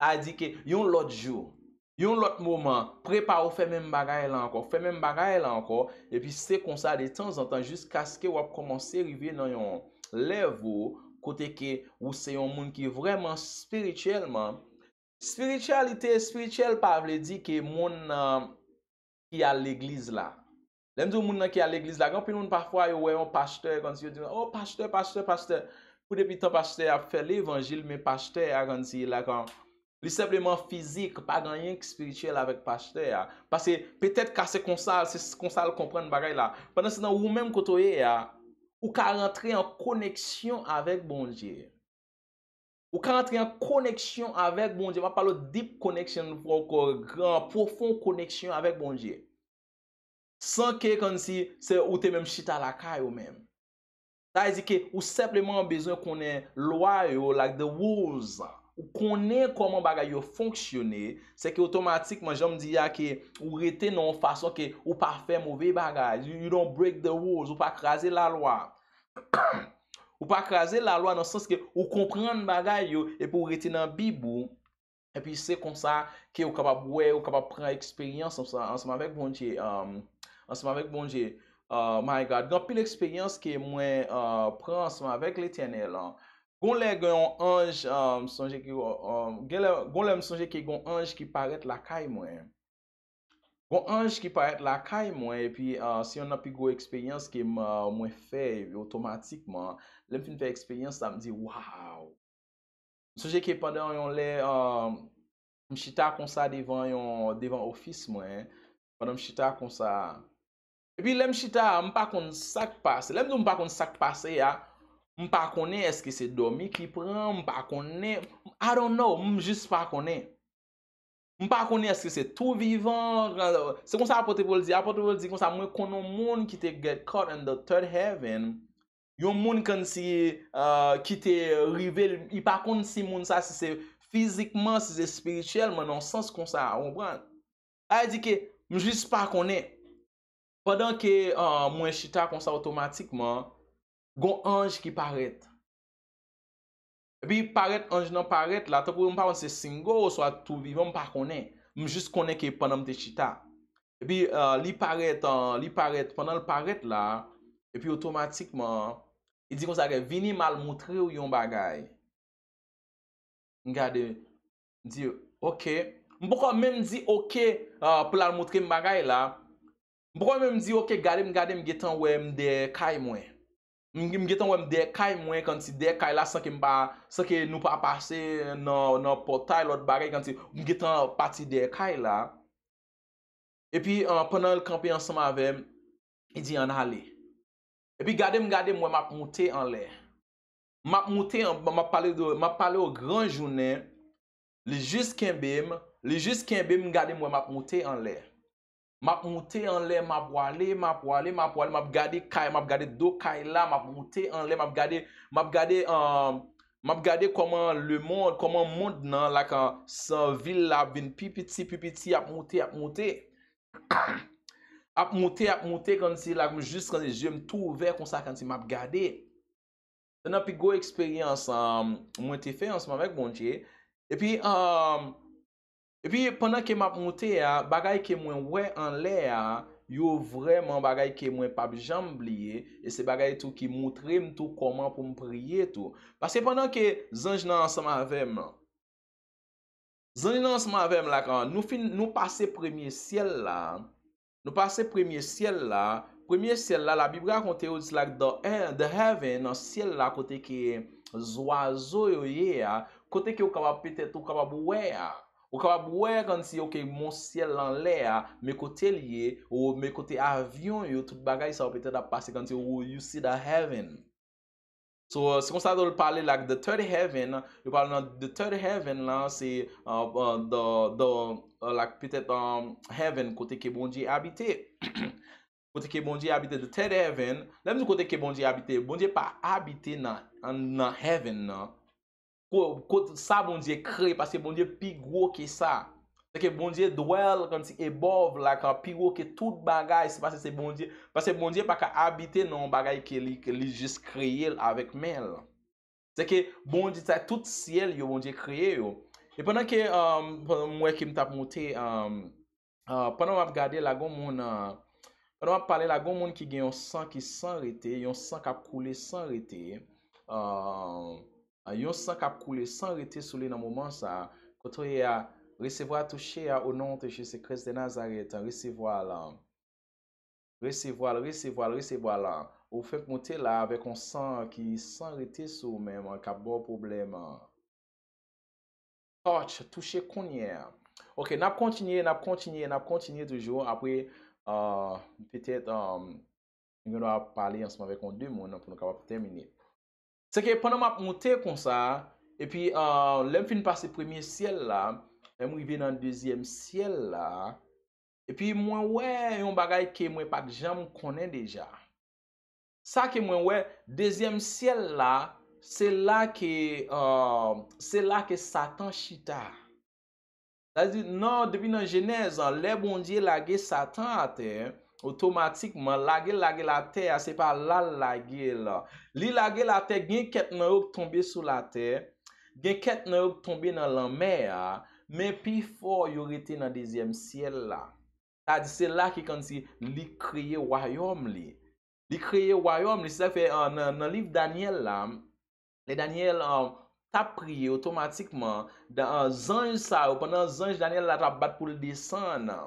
adi ke yon lot jou yon lot mouman prepare ou fwe men bagay la anko fwe men bagay la anko e pi se kon sa de tan zan tan jiska se ke wap komanse rive nan yon lev ou kote ke ou se yon moun ki vreman spirituelman. Spiritualite, spiritual pa vle di ke moun ki al l'eglize la. Lemdou moun nan ki al l'eglize la, kan, pou yon moun pafwa yon wè yon pasteur, kan, si yon di, oh, pasteur, pasteur, pasteur, pou depi tan pasteur, fè l'evangil, men pasteur, kan, si, la, kan, li sebleman fizik, pa gan yon ki spiritual avèk pasteur, ya. Pase, petèt ka se konsal, se konsal kompren bagay la. Panan se nan ou mèm kotoye, ya, Ou ka rentre yon koneksyon avèk bonje. Ou ka rentre yon koneksyon avèk bonje. Ma palo deep koneksyon nou pou akor gran, profoun koneksyon avèk bonje. San ke kon si se ou te menm chita la ka yo menm. Ta yi di ke ou seplemen an bezon konen loa yo, like the walls. Ou konen koman bagay yo fonksyonè. Se ke otomatikman jom di ya ke ou rete nan fason ke ou pa fèm ou ve bagay. You don't break the walls, ou pa krasè la loa. Ou pa kaze la lwa nan sens ke ou komprende bagay yo e pou rete nan bibou E pi se kon sa ke ou kapap wè, ou kapap pren eksperyans anseman vek bonje um, Anseman vek bonje, uh, my god, gen pi l'eksperyans ke mwen uh, pren anseman vek l'eternel Gon lè gen anj, msonje um, um, ki, gon lè msonje ki gen anj ki paret lakay mwen Mwen anj ki pa et la kay mwen, e pi si yon api gwo ekspeyans ki mwen fe otomatikman, lem fin pe ekspeyans la mwen di, waw! Mwen soje ki padan yon le, mwen chita kon sa devan yon, devan ofis mwen, padan mwen chita kon sa, e pi lem chita, mwen pa kon sak pase, lem di mwen pa kon sak pase ya, mwen pa konen eske se domi, ki pran, mwen pa konen, I don't know, mwen jist pa konen. M pa koni aske se tou vivan, se kon sa apote bol di, apote bol di kon sa mwen konon moun ki te get caught in the third heaven, yon moun kan si uh, ki te rive, yon moun kan si moun sa si se fizikman, si se spirituel, mwen nan sens kon sa, mwen pran. A di ke mwen jis pa koni, padan ke uh, mwen chita kon sa otomatikman, gon anj ki paret. Epi paret, anj nan paret la, tepou yon pa wan se singo ou swa tou vivem pa kone, mwen jist kone ke panan mte chita. Epi uh, li paret, uh, li paret, panan l paret la, epi otomatikman, i di kon sa gen, vini mal moutre ou yon bagay. Gade, di, oke, mwen pokon men di oke uh, pou la moutre m bagay la, mwen pokon men di oke gade m gade m getan we m de kay mwen. Mge tan wèm dekay mwen kan ti dekay la san ke nou pa pase nan potay lot bagay kan ti mge tan pati dekay la. E pi, penan l kampi ansama avèm, i di an hale. E pi, gade m gade m wèm ap moutè an lè. M ap moutè, m ap pale o gran jounè, li jist kèm bèm, li jist kèm bèm m gade m wèm ap moutè an lè. map mouti anle, map wale, map wale, map wale, map gade kay, map gade do kay la, map mouti anle, map gade, map gade, map gade koman le moun, koman moun nan, lak sa vil la bin pi piti, pi piti, ap mouti, ap mouti. Ap mouti, ap mouti, kan si lak mou jist kan si jem tou ouver, kon sa kan si map gade. Se nan pi go eksperyans, mwen te fè ansman mèk moun che. E pi... E pi, pwennan ke map mwote ya, ah, bagay ke mwen wè an lè ya, yo vwèman bagay ke mwen pap jamb liye, e se bagay tou ki mwotrem tou koman pou m priye tou. Pase pwennan ke zanj nan anseman avèm, zanj nan anseman avèm la kan, nou pase premier siel la, nou pase premier siel la, premier siel la, la bibra konti yo disi la, the heaven, nan siel la, kote ke zwa zo yo ye ya, kote ke yo kabab pete tou kabab wè ya. Ou kapap wè gansi yo ke monsiyel lan lè a, me kote liye, ou me kote avyon yo, tout bagay sa ou pete da pase gansi yo, you see the heaven. So euh, se kon sa do l pwale lak the third heaven, yo pwale nan the third heaven la, se euh, euh, do lak pwete um, heaven kote ke bonji abite. Kote ke bonji abite the third heaven, lem di kote ke bonji abite, bonji pa abite nan heaven la. sa bon diye kre, paske bon diye pi groke sa, seke bon diye dwell, kon si ebob, la ka pi groke tout bagay, sepase se bon diye, paske bon diye pa ka habite nan bagay ki li jis kreye l avik mel, seke bon diye, sa tout siel yo bon diye kreye yo, e pwena ke, um, mwen ki mta mwote, um, uh, pwena wap gade lagon moun, uh, pwena wap pale lagon moun ki gen yon san ki san rete, yon san kap koule san rete, eee, um, A yon san kap koule, san rete sou li nan mouman sa. Kotoye a resevo a touche a ou non te jese kres de Nazaret. A resevo ala. Ressevo ala, resevo ala, resevo ala. Ou fek moute la ave kon san ki san rete sou mèm. Kap bo problem. Touch, touche konye. Ok, nap kontinye, nap kontinye, nap kontinye toujou. Apre, euh, petet, mwen euh, wap pale ansman vek kon di moun pou nou kap ap terminit. Seke, pwennan map mwote kon sa, epi euh, lem fin pa se premye siel la, mwen vi ven nan dezyem siel la, epi mwen we yon bagay ke mwen pak jan mwen konen deja. Sa ke mwen we, dezyem siel la, se la ke Satan chita. Seke, nan devin nan jenez, le bon diye la ge Satan ate, Otomatikman, lage lage la te, se pa la lage la. Li lage la te gen ket nan ouk tombe sou la te, gen ket nan ouk tombe nan lanme ya, men pi fo yorite nan dezyem siel la. Ta di se la ki kanti li kriye wayom li. Li kriye wayom li, se fe nan liv Daniel la, le Daniel tapriye otomatikman, da an zanj sa, ou pan an zanj Daniel la ta bat pou li desen la.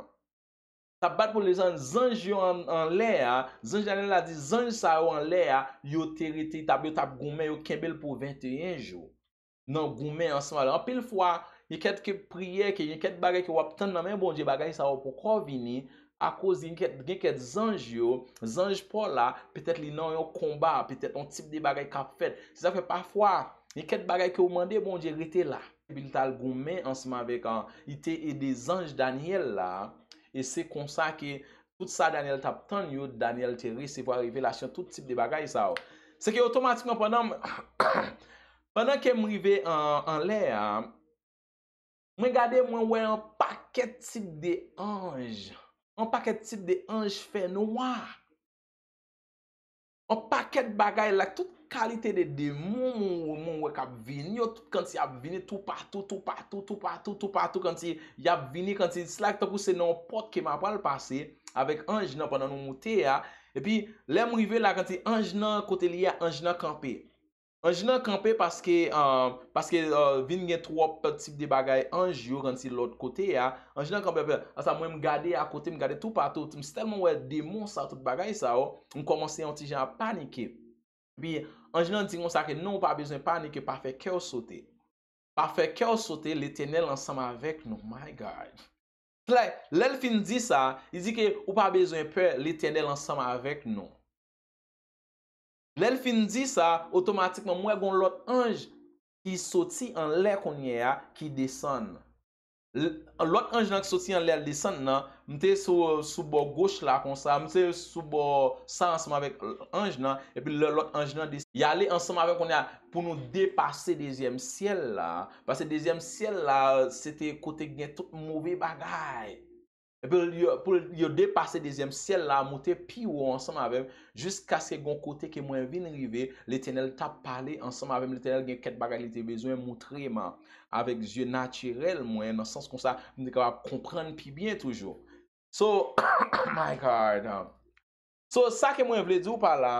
Tab bat pou le zan, zanj yo an le a, zanj Daniel la di, zanj sa yo an le a, yo te rete, tab yo tab Goumen yo kebel pou 21 jou. Nan Goumen an seman la, an pil fwa, yon ket ki priye, yon ket bagay ki wap tan nanmen bonje bagay sa yo pou kovini, a kouz yon gen ket zanj yo, zanj po la, petet li nan yon komba, petet yon tip de bagay ka fet, se zafè pa fwa, yon ket bagay ki ou mande, bonje rete la. Bin tal Goumen an seman vekan, yon te ede zanj Daniel la, E se konsa ki tout sa Daniel Taptan yo, Daniel Terry se vo a rivelasyon tout tip de bagay sa ou. Se ki otomatikman pandan, pandan ke m rive en lè, mwen gade mwen wey an paket tip de anj, an paket tip de anj fè nou wak. An paket bagay lak, tout kalite de demou moun wèk ap vinyot. Kant si ap viny tout patou, tout patou, tout patou, tout patou. Kant si ap viny, kant si dis lak, takou se nan pot ke ma ap alpase. Awek anj nan panan moun mouti ya. E pi, lè moun rive lak, kant si anj nan kote li ya, anj nan kampe. Anjinan kanpe paske vin gen tou wop pe tip de bagay anjyo ganti lout kote ya Anjinan kanpe asa mwen m gade akote m gade tout patout M sitelman wè demon sa tout bagay sa o oh. M komanse yon ti jan panike Pi anjinan ti kon sa ke nou w pa bezon panike pa fe kè ou sote Pa fe kè ou sote le tene lansam avek nou My God Tle lèl fin di sa I di ke w pa bezon pe le tene lansam avek nou Lèl fin di sa, otomatikman mwen kon lòt anj ki soti an lèl kon yè ya ki desan. Lòt anj nan ki soti an lèl desan nan, mwen te soubo goch la kon sa, mwen te soubo sa ansama vek anj nan, epi lòt anj nan yale ansama vek kon yè ya pou nou depase dezyem siel la. Pase dezyem siel la, se te kote gen tout moube bagay. E pou yo depase dezem, sel la moute pi ou ansam avem Jusk aske gon kote ke mwen vin rive, l'Etenel tap pale ansam avem L'Etenel gen ket bagay li te bezwen moutre man Avek zye naturel mwen, nan sans kon sa mwen dekabap komprende pi bien toujou So, my god So, sa ke mwen vle di ou pala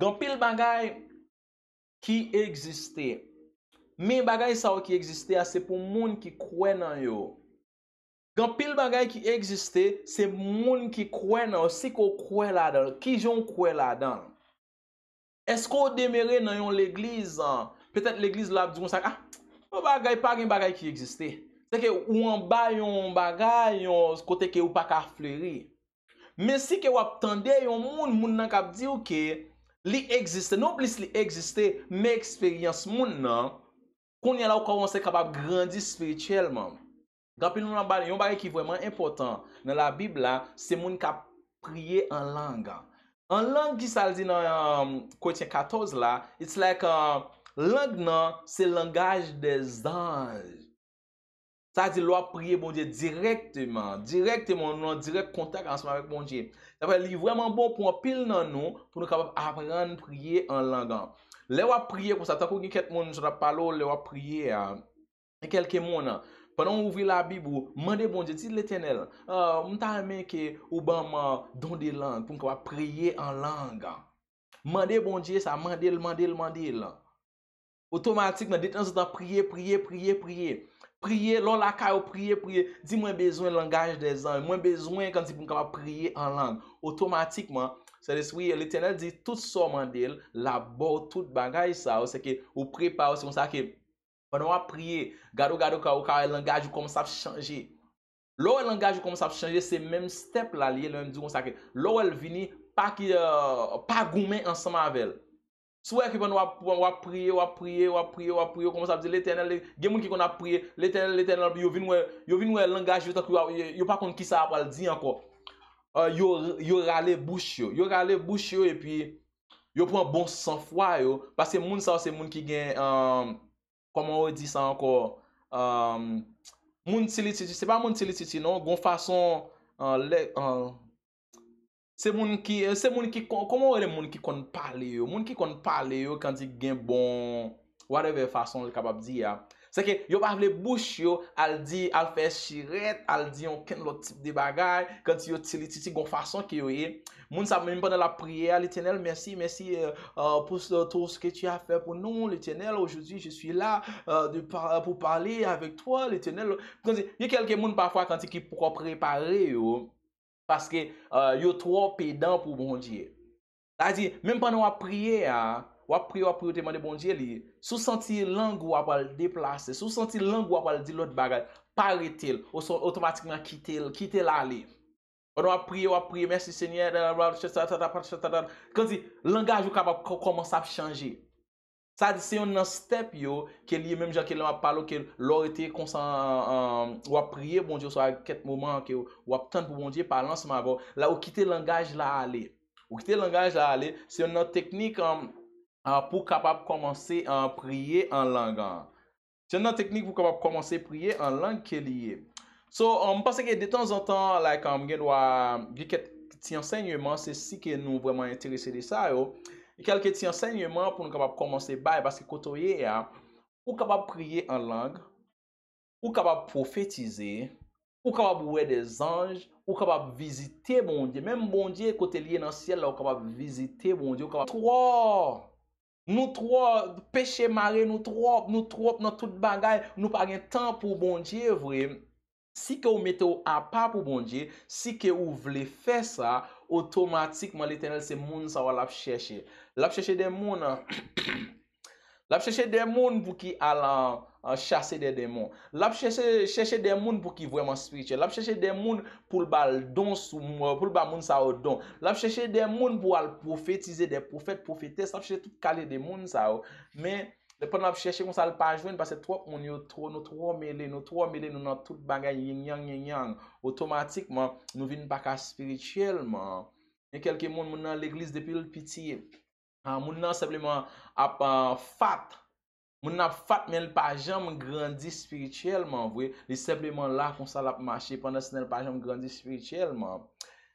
Gon pil bagay ki egziste Men bagay sa wè ki egzistè a se pou moun ki kwen nan yo. Gan pil bagay ki egzistè, se moun ki kwen nan yo, si ko kwen la dan, ki joun kwen la dan. Esko ou demere nan yon l'eglizan? Petèt l'egliz la ap diyon sa, ah, ou bagay pa gen bagay ki egzistè. Se ke ou an ba yon bagay, yon koteke ou pa ka fleri. Men si ke wap tende yon moun, moun nan kap diyo ki, li egzistè, nou plis li egzistè, men eksperyans moun nan, Konye la ou koron se kapap grandis spirityelman. Gapin nou nan bade, yon bade ki vweman important nan la bib la, se moun ka priye an langan. An langi sa ldi nan um, koti 14 la, it's like, um, lang nan, se langaj de zanj. Sa di lwa priye bonje direktman, direktman, nou nan direkt kontak ansman vek bonje. Da fe li vweman bon pou an pil nan nou, pou nou kapap apren priye an langan. Lè wap priye pou sa takou gen kèt moun jrapalol, lè wap priye a e kelke moun a. Panon ouvi la bib ou, mande bonje, ti lè tenè lan. Euh, mwen ta men ke ou banman don de lang, pou mkwa priye an lang. Mande bonje sa mandel mandel mandel. Otomatik mwen dit an se ta priye priye priye priye. Priye lò lakay ou priye priye, di mwen bezwen langaj de zan, mwen bezwen kan si pou mkwa priye an lang. Otomatikman. Se de sou ye, l'Eternel di, tout sou mandel, la bo, tout bagaj sa ou se ke ou pripa ou se monsake, pan ou a priye, gado gado ka ou ka, langaj ou komosap chanje. Lowe langaj ou komosap chanje, se menm step la liye, lwenm di monsake, lowe vini, pa euh, goumen ansama avel. Sou e ki pan ou a priye, ou a priye, ou a priye, ou a priye, ou a priye, komosap di l'Eternel, gen moun ki kon a priye, l'Eternel, l'Eternel yo vinwe, yo vinwe langaj yo, yo pa kon ki sa apal di anko. Yo rale bouch yo, yo rale bouch yo e pi yo pon bon san fwa yo. Pase moun sa ou se moun ki gen, koman ou di san anko, moun tili titi, se pa moun tili titi nou, goun fason, se euh, euh, moun ki, euh, se moun ki, koman ou le moun ki konn pale yo, moun ki konn pale yo kanti gen bon, whatever fason likabab di ya. Seke, yo pa vle bouch yo, al di al fe siret, al di anken lot tip de bagay, kwen ti yo tisi gon fason ki yo e, moun sa mwen mwen la priye, litenel, mersi, mersi, pou se tos ke ti a fe pou nou, litenel, oujou di, jeswi la pou pali avek to, litenel, yon kelke moun pafwa kwen ti ki pro pre pare yo, paske yo to pedan pou bon diye. La di, mwen mwen priye a, Wap pri, wap pri, ou temande bon diye li. Sou senti lang wap wap wale deplase. Sou senti lang wap wale dilote bagay. Pare tel. Ou son otomatikman kite lale. Wap pri, wap pri, merci seigne. Kanzi langaj wap koman sa chanje. Sa di se yon nan step yo. Kè li yon menm jan ke lwa wap palo. Kè lorite konsan wap priye bon diye. Ou son ak ket mouman. Wap ten pou bon diye palan seman. La wap kite langaj la ale. Wap kite langaj la ale. Se yon nan teknik an. pou kapap komanse an priye an langan. Tiyan nan teknik, pou kapap komanse priye an lang ke liye. So, an mpase ke de ton zon ton, like, an mgen wap, ge ket ti ansenye man, se si ke nou vreman interese de sa yo, e kel ket ti ansenye man, pou nou kapap komanse bay, paske koto ye ya, pou kapap priye an lang, pou kapap profetize, pou kapap ouwe de zanj, pou kapap vizite bondye, menm bondye kote liye nan siel la, pou kapap vizite bondye, pou kapap... Troooor! Nou tro peche mare, nou trop, nou trop nan tout bagay, nou pagen tan pou bon diye vre. Si ke ou mette ou apapou bon diye, si ke ou vle fe sa, otomatikman litenel se moun sa wap cheshe. Lap cheshe den moun an. Lap chèche demoun pou ki al chase de demoun. Lap chèche demoun pou ki vwèman spritye. Lap chèche demoun pou l bal don sou mwen. Poul bal moun sa ou don. Lap chèche demoun pou al profetize de profet, profete. Sa ou chèche tout kalè demoun sa ou. Men, le pen lap chèche moun sa ou pa jwen. Pase 3 moun yo tro, nou 3 mèle. Nou 3 mèle nou nan tout bagay yin yang, yin yang. Otomatikman nou vin baka spritye man. Men, kelke moun moun nan l'eglis depil pitiye. Moun nan sebleman ap fat, moun nan ap fat men l pa jan men grandis spirityelman. Li sebleman la kon sal ap mache, pwanda se nen l pa jan men grandis spirityelman.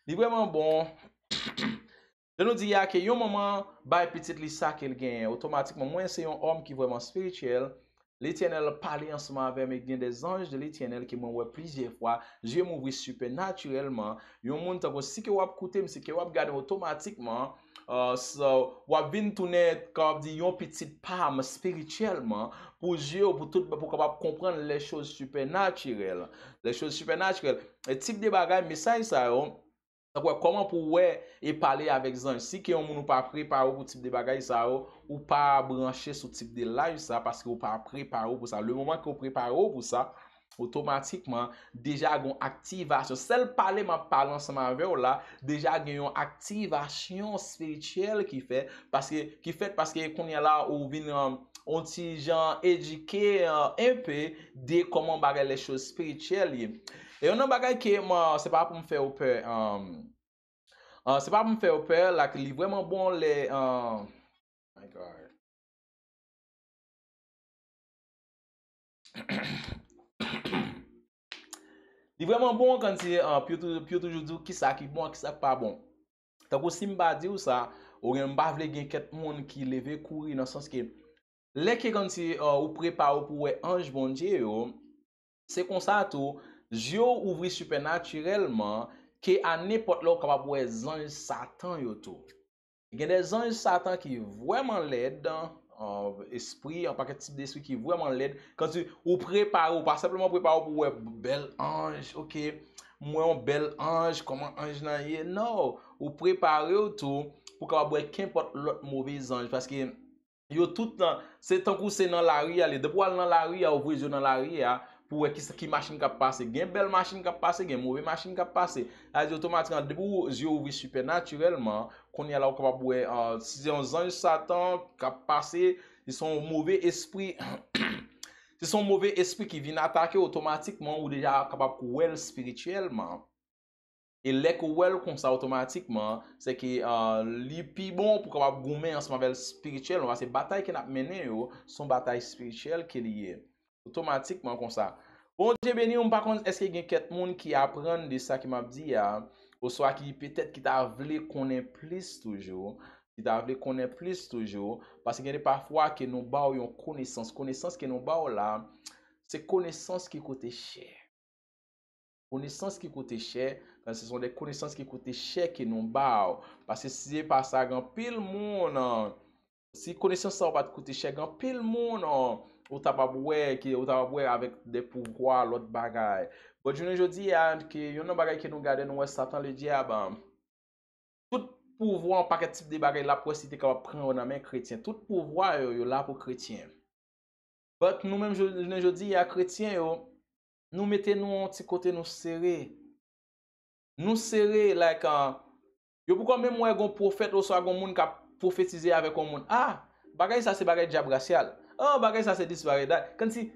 Li vweman bon, jen nou di ya ke yon mouman baye pitit li sa kel gen, otomatikman mwen se yon om ki vweman spirityel, li tjenel pali ansman ve men gen de zanj de li tjenel ki moun wè pwize fwa, jen mou wè super naturelman, yon moun ta wè si ke wap koute m, si ke wap gade otomatikman, Uh, so, wap vin tou net kap di yon piti pam spirityelman pou je ou pou tout, pou kap ap kompren le chouz super natyrel. Le chouz super natyrel. E tip de bagay misay sa yo, koman pou we e pale avek zan? Si ki yon moun ou pa pre par ou pou tip de bagay sa yo, ou pa branche sou tip de laj sa, paske ou pa pre par ou pou sa, le mouman ki ou pre par ou pou sa, Otomatikman, deja gen yon Aktivasyon, sel pale ma pale Anseman veyo la, deja gen yon Aktivasyon sprituel ki fe Ki fet paske konye la Ou vin an um, ti jan Edike uh, un pe De koman bagay le chos sprituel E yon nan bagay ke Se pa pou m fe ope um, uh, Se pa pou m fe ope La ki li vweman bon le um, My God Ahem Di vreman bon kan ti eh, piotou joudou ki sak, ki bon, ki sak pa bon. Tako si mba di ou sa, ou gen mba vle gen ket moun ki leve kouri nan sans ki leke kan ti eh, ou prepa ou pou we anj bonje yo, se konsa tou, jo ouvri super naturelman ki an epot lou kama pou we zanj satan yo tou. Gen de zanj satan ki vreman led dan... An espri, an paket tip de espri ki vwèman led. Kansi, ou prepare ou, pa sepleman prepare ou pou wè bel anj, ok. Mwen wè bel anj, koman anj nan ye. Non, ou prepare ou tou pou kwa wè kenpot lòt mwovez anj. Paskè, yo tout nan, se tankou se nan la ria li. Depo wè nan la ria, wè wè yo nan la ria, pou wè ki machin kap pase, gen bel machin kap pase, gen mouve machin kap pase. Lè di otomatik an, debou zyo ouvi super naturelman, koni ala ou kapap wè, euh, si zyon zanj satan kap pase, si son mouve espri, si son mouve espri ki vin atake otomatikman ou deja kapap kouel spirityelman. E lè kouel kon sa otomatikman, se ki euh, li pi bon pou kapap goumen an semanvel spirityelman, se batay ke nap menen yo, son batay spirityel ke liye. Otomatikman kon sa. Bon, diye beni yon bakon, eske gen ket moun ki apren de sa ki map di ya. Oso a ki, petet ki ta vle konen plis toujou. Ki ta vle konen plis toujou. Pase gen de pafwa ki nou bau yon kounesans. Kounesans ki nou bau la, se kounesans ki koute chè. Kounesans ki koute chè, se son de kounesans ki koute chè ki nou bau. Pase siye pa sa, gen pil moun an. Si kounesans sa wapat koute chè, gen pil moun an. Ou ta pa bouè ki ou ta pa bouè avèk de pouvwa lòt bagay. Bòt jounen jò di yè an ki yon nan bagay ki nou gade nou wè satan lè diyab. Tout pouvwa an pake tip de bagay la pou wè si te kapap pren wè nan men kretien. Tout pouvwa yò, yò la pou kretien. Bòt nou men jò di yè kretien yò, nou mette nou an ti kote nou sere. Nou sere like an, yò pou kon men mwen kon profet ou sa kon moun ka profetize avè kon moun. A, bagay sa se bagay diyab rasyal. An oh, bagay sa se dispari da. Kansi,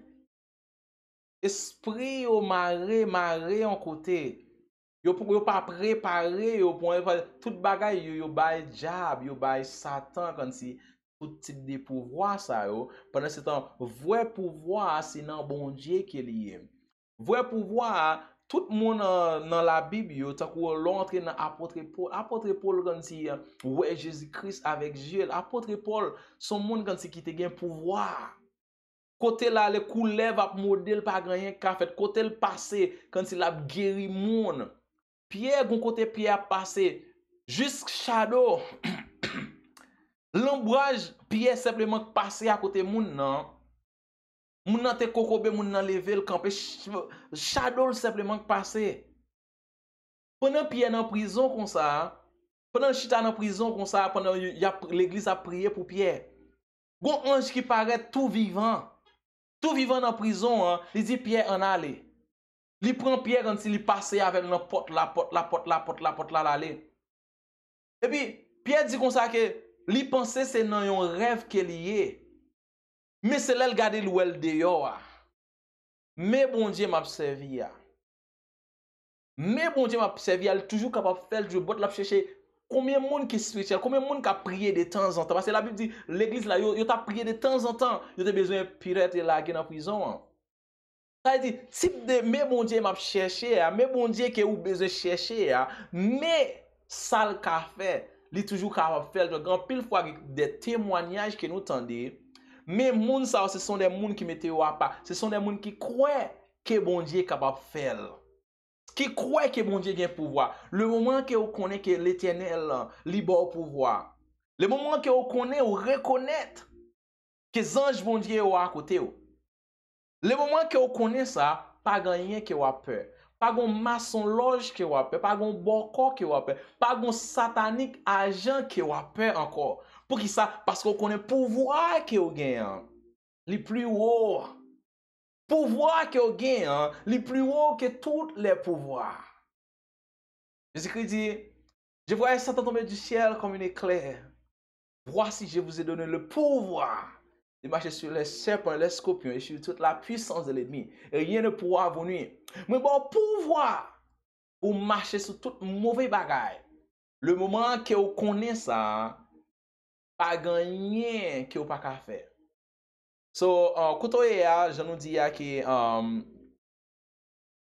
espri yo mare, mare yon kote. Yo pa prepare yo, tout bagay yo, yo bay jab, yo bay satan kansi, tout tip de pouvoi sa yo, pwene se tan, vwe pouvoi a, se nan bonje ke liye. Vwe pouvoi a, Tout moun euh, nan la Bibyo tak wou lantre nan apotre Paul. Apotre Paul kan si euh, wè Jezikris avèk jèl. Apotre Paul son moun kan si kite gen pouvwa. Kote la le koulev ap model pa genyen kafet. Kote l'pase kan si l'ap geri moun. Piè goun kote piè ap pase. Jusk chado. L'embraj piè sepleman pase akote moun nan. Moun nan te kokobe, moun nan leve, l kampe, chadol sepleman k pase. Ponen pye nan prizon kon sa, ponen chita nan prizon kon sa, ponen l'eglis a priye pou pye. Gon anj ki pare tout vivan, tout vivan nan prizon, li di pye an ale. Li pren pye kan si li pase yave nan pot la pot la pot la pot la pot la la le. E pi, pye di kon sa ke li pense se nan yon rev ke li ye. Mè se lè l gade l wèl de yo wè. Mè bon diè m ap sevi ya. Mè bon diè m ap sevi ya. Lè toujou kapap fel diyo. Bòt l ap sevi ya. Koumyè moun ki sevi ya. Koumyè moun ki ap priye de tan zan tan. Mase la bib di l eglise la yo. Yo ta priye de tan zan tan. Yo te bezonye piret. Yo la gen bon a pizan wè. Sa yi di. Tip de mè bon diè m ap sevi ya. Mè bon diè ki ou bezonye sevi ya. Mè sal ka fe. Lè toujou kapap fel diyo. Gan pil fwa de temwanyaj ki nou tan diyo. Men moun sa ou se son de moun ki mete ou apak. Se son de moun ki kwe ke bondye kapap fel. Ki kwe ke bondye gen pouvoi. Le moun moun ki ou kone ke letene elan libo pouvoi. Le moun moun ki ou kone ou rekonet ke zanj bondye ou akote ou. Le moun moun ki ou kone sa pa ganyen ki ou apak. Pa goun mason loj ki ou apak. Pa goun bokor ki ou apak. Pa goun satanik ajan ki ou apak anko. qui ça ça qu'on qu'on konen pouvoir que gain gen. Hein. Le plus pouvoir pouvoir que au hein. les le plus haut que tous les pouvoirs Jésus-Christ dit, je voyais Satan tomber du ciel comme une éclair. Voici, je vous ai donné le pouvoir de marcher sur les serpents, les scorpions et sur toute la puissance de l'ennemi. Rien ne pourra vous nuire. Mais bon, pouvoir pour marcher sur toute mauvaise bagaille. Le moment que vous connaissez ça, hein, pa ganyen ki ou pa ka fe. So, uh, koutouye a, jan nou di a ki, um,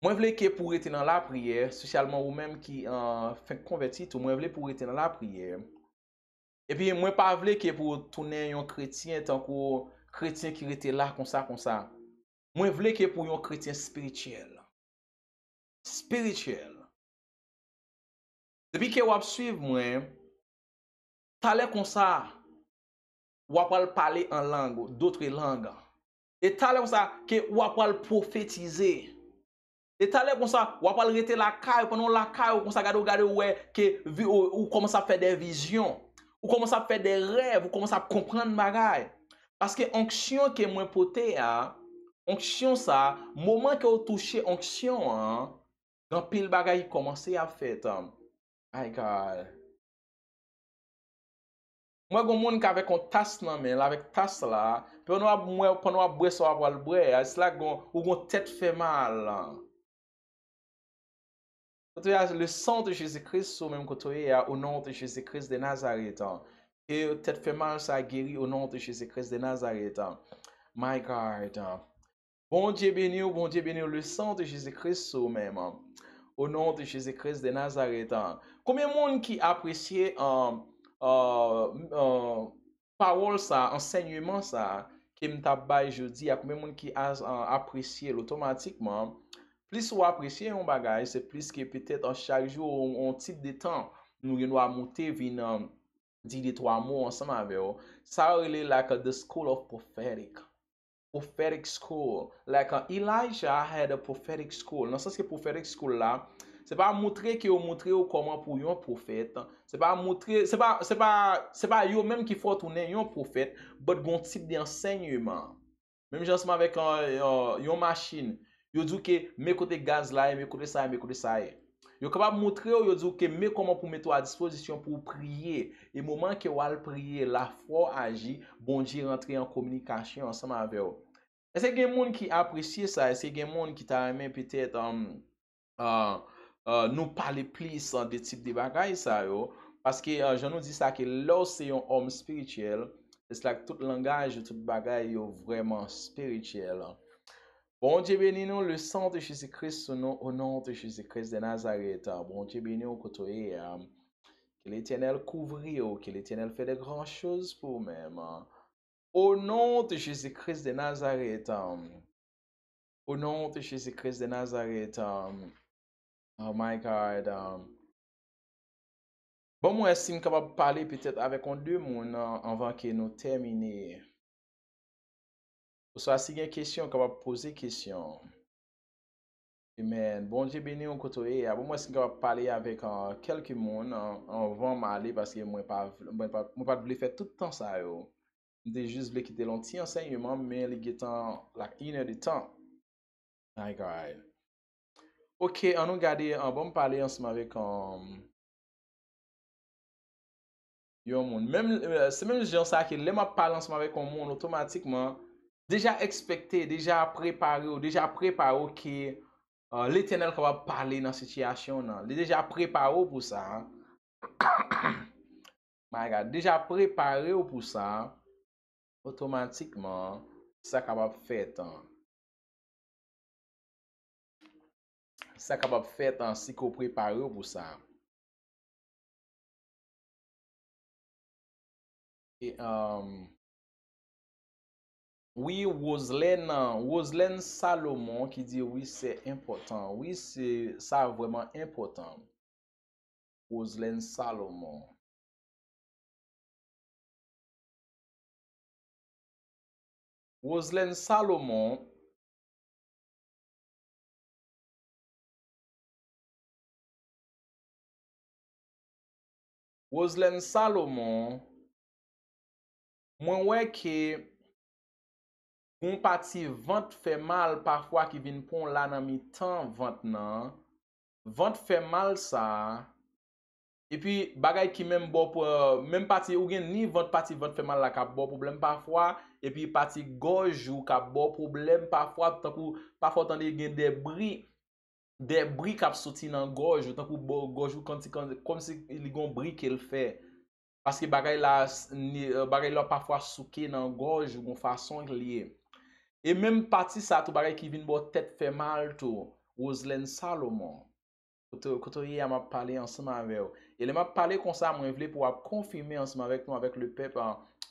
mwen vle ke pou rete nan la priye, sosyalman ou menm ki, uh, konverti tou, mwen vle pou rete nan la priye, e pi mwen pa vle ke pou tounen yon kretien tankou kretien ki rete la konsa konsa. Mwen vle ke pou yon kretien spirityel. Spirityel. Depi ke wap suiv mwen, Talè kon sa, wapal pale an lango, doutre langa. E talè kon sa, ke wapal profetize. E talè kon sa, wapal rete lakay, ponon lakay, kon sa gade ou gade ouè, ke vu ou koman sa fè de vizyon. Ou koman sa fè de rev, ou koman sa kompran magay. Paske anksyon ke mwen pote, anksyon sa, mouman ke ou touche anksyon, gan pil bagay yi komanse ya fèt. Ay kal... Mwen kon moun ka vek kon tas nan men, la vek tas la, pwè nou a bwè so a wòl bwè, a s'la kon, ou kon tèt fè mal. Le sant de Jésus Christ sou men, koutoye ya, ou non te Jésus Christ de Nazareth. E tèt fè mal sa gery, ou non te Jésus Christ de Nazareth. My God. Bon diè bènyou, bon diè bènyou, le sant de Jésus Christ sou men, ou non te Jésus Christ de Nazareth. Koumen moun ki apresye an Euh, euh, Parol sa, ensegnement sa Ki mta bay jodi, ak mwen euh, ki apresye l'automatikman Plis ou apresye yon bagay, se plis ki petet an chak jo Ou an tip de tan, nou yon wamote vi nan Didi 3 mou ansama veyo Sa ou li like the school of prophetic Prophetic school Like uh, Elijah had a prophetic school Nan sa se prophetic school la se pa moutre ki yo moutre yo koman pou yon profet, se pa moutre, se pa, se pa, se pa yo menm ki fote ou nen yon profet, bot gontip di ensegn yon man. Menm jansman vek yon maschin, yo djou ke mekote gaz la, mekote sa, mekote sa. Yo kaba moutre yo, yo djou ke mekoman pou meto a dispozisyon pou priye, e mouman ki yo al priye, la fwo aji, bon di rentre yon komunikasyon ansan ma veyo. E se gen moun ki apresye sa, e se gen moun ki ta amen petet, an, an, Nou pale plis de euh, tip bon de bagay sa yo. Paske joun nou di sa ki lò se yon ome spirityel. Se slak tout langaj, tout bagay yo vreman spirityel. Bon, jè bèni nou le san te jizikris ou non te jizikris de Nazaret. Bon, jè bèni ou koto e. Ki lè tènel kouvri yo, ki lè tènel fè de gran chòz pou mèm. Ou non te jizikris de Nazaret. Ou non te jizikris de Nazaret. Oh my God. Um, bon mwen esin kapap pale pwetet avèk an dè moun anvan ke nou temine. Ou so asin gen kèsyon kapap pose kèsyon. Amen. Bon jè bène an koto e. Bon mwen esin kapap pale avèk an kelk moun anvan male. Paske mwen pat vle fè tout an sa yo. Mwen de jous vle ki te lonti an sè yon man. Mwen li gè tan lak inè di tan. Ay God. Ok, an nou gade, an bon me pale anseman vek an yon moun. Mèm, euh, se mèm jonsa ki, lèm ap pale anseman vek an moun, otomatikman, deja ekspekte, deja prepare ou, deja prepare ou ki euh, l'Etenel kaba pale nan sityasyon nan. Lè deja prepare ou pou sa, mèm gade, deja prepare ou pou sa, otomatikman, sa kaba fète an. Sa kabab fèt an siko priparyo pou sa. E, um, oui, Woslen Salomon ki di, oui, se important. Oui, se sa vweman important. Woslen Salomon. Woslen Salomon Woslen Salomon Oselen Salomon, mwen wè ki, mwen pati vant fè mal pafwa ki vin pon la nan mi tan vant nan, vant fè mal sa, epi bagay ki mèm bò pou, euh, mèm pati ou gen ni vant pati vant fè mal la ka bò problem pafwa, epi pati goj ou ka bò problem pafwa, ta pou pafwa tande gen debri fèmal. De bri kap soti nan goj, tan pou bo goj ou konti konti, kom si ligon bri ke l fe, paske bagay la, bagay la pafwa souke nan goj, ou gon fason liye. E menm pati sa, tou bagay ki vin bo tep fe mal tou, ou zlen sa loman. Koto ye a map pale ansama vew. E le map pale konsa mwen vle pou ap konfime ansama vek nou, avek le pep,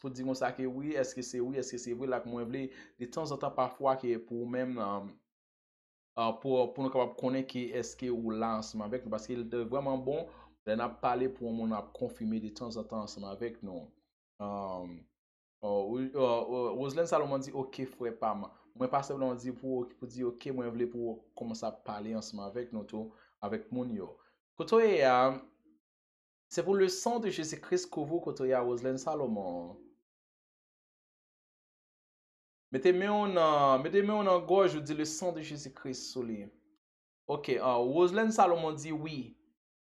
pou digon sa ke wye, eske se wye, eske se wye, lak mwen vle, de tans anta pafwa ki pou menm, Euh, pou nou kapap konen ki eske ou lan anseman vek nou paske il de vwaman bon, den ap pale pou moun ap konfime de tan anseman vek nou Roselene Salomon di, ok fwe pa man mwen pase moun anseman di, pou di, ok mwen vle pou komanse ap pale anseman vek nou tou avèk moun yo koto e euh, ya, se pou le son de Jesus Christ kovou koto e ya Roselene Salomon Metè mè ou nan goj ou di le san de Jésus-Christ sou li. Ok, euh, Roselaine Salomon di oui.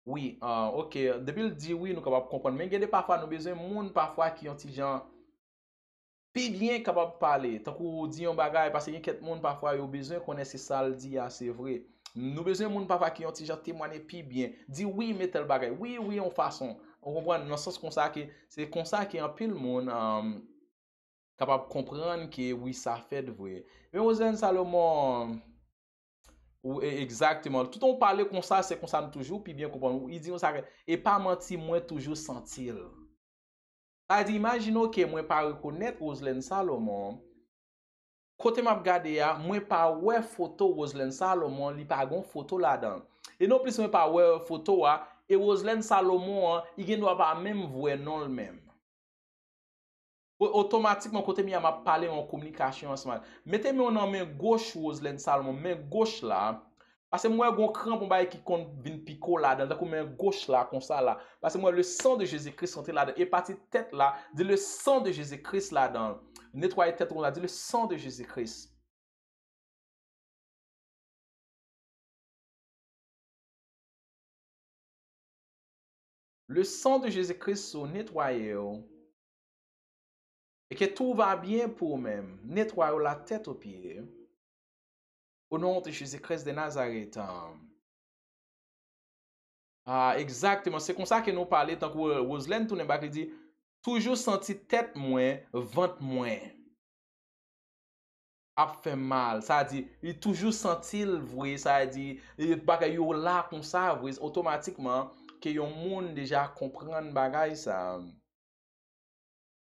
Oui, euh, ok, debil di oui nou kapap konpon. Men gen de pafwa nou bezè moun pafwa ki yon ti jan pi bien kapap pale. Takou di yon bagay, pasè yon ket moun pafwa, yo bezè konè si sal di ya, se vre. Nou bezè moun pafwa ki yon ti jan temwane pi bien. Di oui metè l bagay, oui, oui, yon fason. On konpon, nan sos konsa ki, se konsa ki yon pil moun, amm, kapap komprenn ke wè sa fèd wè. Mwen Oselen Salomon, ou, e, ekzaktman, touton wè pale konsan, se konsan toujou, pi byen komprenn, ou, i di yon sakè, e pa manti mwen toujou sentil. A di, imajino ke mwen pa rekonèk Oselen Salomon, kote m ap gade ya, mwen pa wè foto Oselen Salomon, li pa agon foto la dan. E non plis mwen pa wè foto wa, e Oselen Salomon, i gen dwa pa mèm vwè non lmèm. Wè, otomatikman kote mi yama pale yon komunikasyon asman. Metè mi yon nan men goch wòz lèn salman, men goch la, pase mwen gwen kranp mwen baye ki kon bin piko ladan, dakou men goch la, konsa la, pase mwen le san de Jezikris sante ladan, epati tèt la, di le san de Jezikris ladan, netwaye tèt ronda, di le san de Jezikris. Le san de Jezikris sou netwaye yo, E ke tou va byen pou mèm, netway ou la tèt ou piye. O nou te chise kres de Nazaret. Ah, a, ekzaktman, se kon sa ke nou pale, tank wè, wè zlèn tou ne bak e di, toujou senti tèt mwen, vant mwen. A fè mal, sa di, e toujou senti l vwe, sa di, e bak e yo la kon sa vwe, otomatikman, ke yon moun deja kompran bagay sa.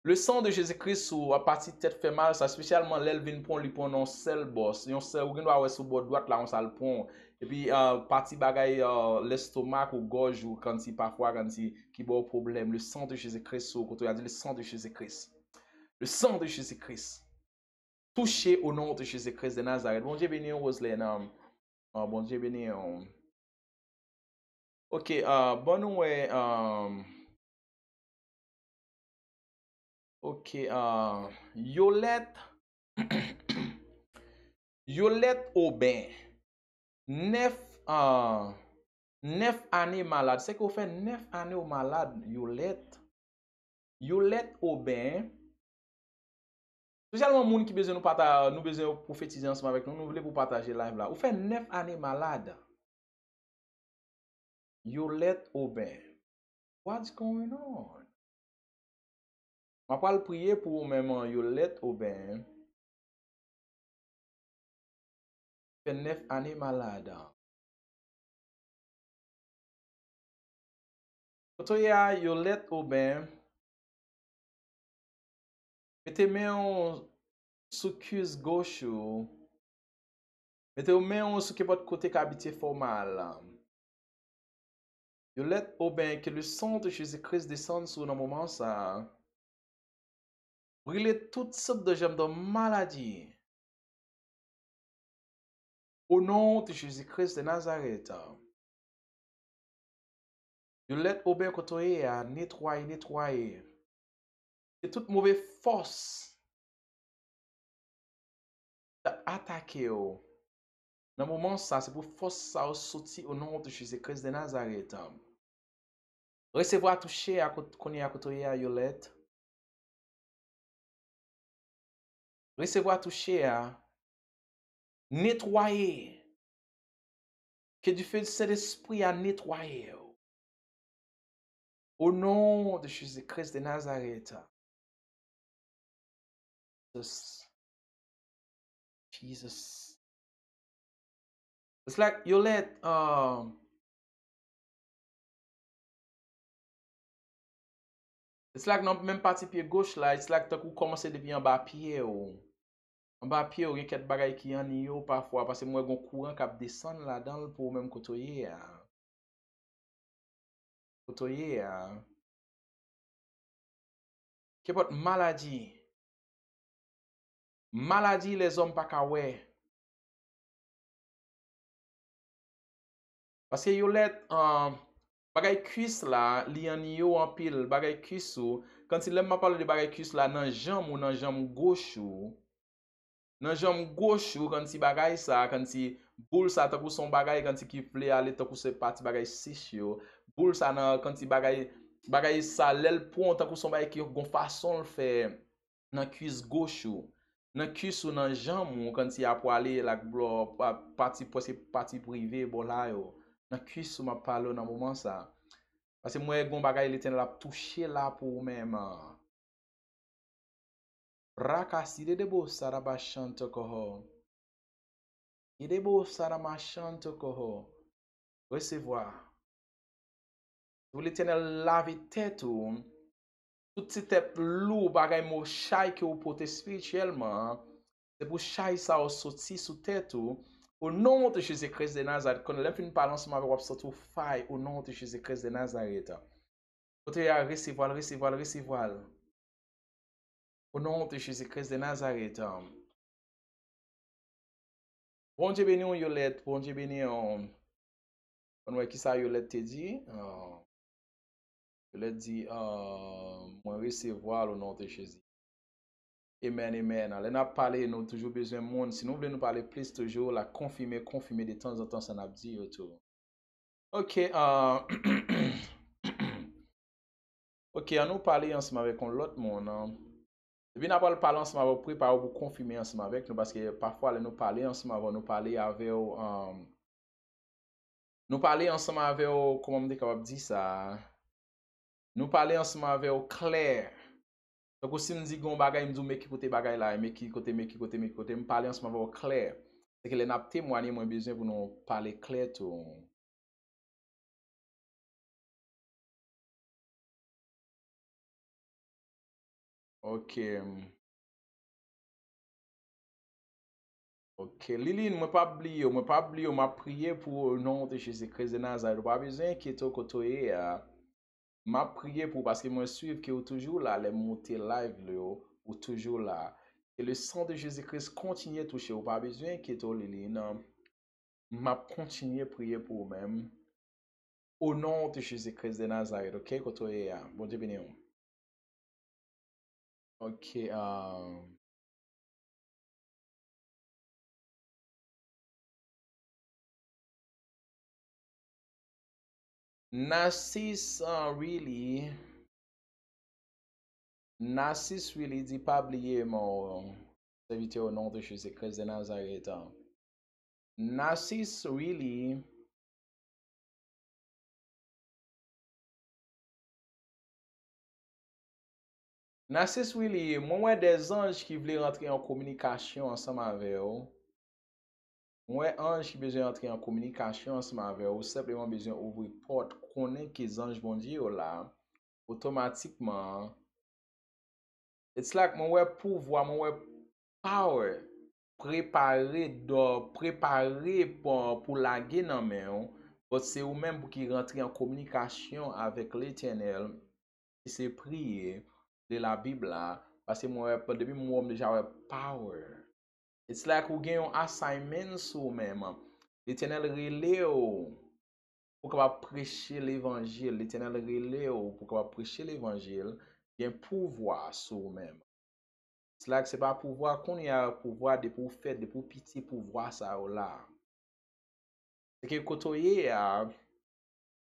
Le san de Jezikris ou a pati tèt fè ma, sa spesyalman lèl vin pon li pon nan sel bòs. Yon sel, ou gen do euh, euh, a wè sou bò, dwak la, an sal pon. E pi, a pati bagay lèstomak ou goj ou, kan ti pa fwa, kan ti ki bò ou problem. Le san de Jezikris ou, koutou ya di, le san de Jezikris. Le san de Jezikris. Touche ou nan de Jezikris de Nazaret. Bon, je veni yo, Roselaine. Um, oh, bon, je veni yo. Ok, a, bon nou wè, a, Euh, euh, Yolette Yolette Aubin 9 9 ane malade Se ki ou fe 9 ane ou malade Yolette Yolette Aubin Se jalman moun ki beze nou beze Ou fetize ansama vek nou Nou vle pou pataje live la Ou fe 9 ane malade Yolette Aubin What's going on Ma pal priye pou ou mèman Yolette Aubin. Fè nef anè malade. Koto ya Yolette Aubin. Mète mè ou sou küs gòshou. Mète ou mè ou sou ki pot kote ka bitè fò mal. Yolette Aubin ki lè son te chese kres desen sou nan mèman sa. Brilè tout sèp de jèm de maladi. O nou te jizikres de Nazaret. Yolète oube kotoye a netroye, netroye. E tout mouve fòs. Ta atake yo. Nan mouman sa, se pou fòs sa ou soti o nou te jizikres de Nazaret. Resevo a touche a konye kotoye a Yolète. Recevo a touche a. Netwaye. Ke di fe de se despri a netwaye ou. Ou nou de chise kres de Nazaret a. Jesus. Jesus. It's like you let... Um, it's like nan men pati piye goch la. It's like touk ou komanse devyen ba piye ou. Oh. Mba apye ou reket baray ki yon yo pa fwa. Pase mwen kon kou an kap disan la. Dan l pou men koto ye ya. Koto ye ya. Kepot maladi. Maladi les om pa ka we. Pase yon let um, baray kuis la li yon yo an pil. Baray kuis ou. Kan si lem ma palo di baray kuis la nan jom ou nan jom gosho ou. Nan jom gwo chou kanti bagay sa, kanti boul sa takou son bagay kanti ki fle ale takou se pati bagay sish yo. Boul sa nan kanti bagay sa lel pon takou son bagay ki yon goun fason l fe nan kuis gwo chou. Nan kuis ou nan jom kanti ap wale lak bro pati pwese pati prive bolay yo. Nan kuis ou ma palo nan mouman sa. Pase mwen goun bagay li ten la touche la pou mèman. Ah. Rakas, yi debo sa da ba chan to ko ho. Yi debo sa da ba chan to ko ho. Resivwa. Jweli tene lavi tetou. Souti tep lou bagay mou chay ki ou pote spritiyelman. Debo chay sa ou soti sou tetou. Ou nou mouti jizikres de nazar. Kon lefin palansman wap sotou fay. Ou nou mouti jizikres de nazar eto. Souti ya resivwal, resivwal, resivwal. Souti ya resivwal. O nou an te chese euh, kres euh, de Nazaret. Bon diye bini ou yon let, bon diye bini ou an wè ki sa yon let te di. Yon let di ou an resevo al ou nou an te chese. Emen, emen, alè na pale nou toujou bezwen moun. Sinou vle nou pale ples toujou la konfime, konfime de tan zan tan san ap di yo tou. Ok, a nou pale yon seman ve kon lout moun. Ok, an nou pale yon seman ve kon lout moun. Bin apol pale ansama avon, pripa avon pou konfime ansama vek nou, baske pafwa alè nou pale ansama avon, nou pale avè ou, um, nou pale ansama avè ou, kouman mde kabab di sa, nou pale ansama avè ou kler. Toko si mdi goun bagay mdou meki kote bagay la, meki kote, meki kote, meki kote, m pale ansama avon kler. Teke lè nap temwani mwen bezwen pou nou pale kler toum. Mm. Ok, Lilin, mwen pa bli yo, mwen pa bli yo, mwen priye pou ou nan de Jezi Kresden Nazar. Ou pa bezwen ki to koto e ya. Mwen priye pou, paske mwen suyif ki ou toujou la, le moun te live li yo, ou toujou la. E le san de Jezi Kresd kontinye touche, ou pa bezwen ki to Lilin. Mwen kontinye priye pou ou men, ou nan de Jezi Kresden Nazar. Ok, koto e ya, bon di binye ou. nasis nasis nasis nasis Nasis wili, mwen wè de zanj ki vle rentre yon komunikasyon ansan ma vè yo. Mwen wè anj ki bejè rentre yon komunikasyon ansan ma vè yo. Ou sepleman bejè ouvri pot konen ki zanj bon diyo la. Otomatikman. It's like mwen wè pou vwa, mwen wè power. Prepare do, prepare pou lage nan mè yo. Ou se ou mèm pou ki rentre yon komunikasyon avèk l'Etenel. Ki se priye. de la Bibl la, basi moun wèp, debi moun wèp, moun wèp power. It's like, ou gen yon asaymen sou mèm, litenè lè li lè ou, pou kwa preche l'Evangil, litenè lè li lè ou, pou kwa preche l'Evangil, gen pou wèp sou mèm. It's like, se pa pou wèp, kon yon pou wèp, de pou fèd, de pou piti, pou wèp sa wèp la. Se ki koto yè ya,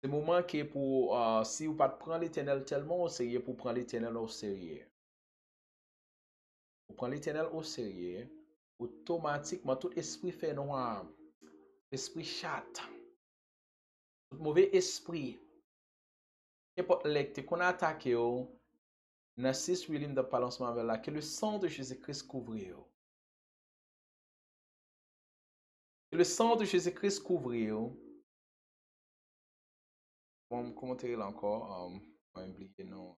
Se mouman ki pou, uh, si ou pat pran l'Etenel telman ou serye, pou pran l'Etenel ou serye. Pou pran l'Etenel ou serye, ou tomatikman tout espri fè noir, espri chat, tout mouve espri. Kè pot lek, te kon atake ou, nasis wilim de palansman vela, kè le san de Jezikris kouvri ou. Kè le san de Jezikris kouvri ou. me commenter là encore, euh, on va oublier non.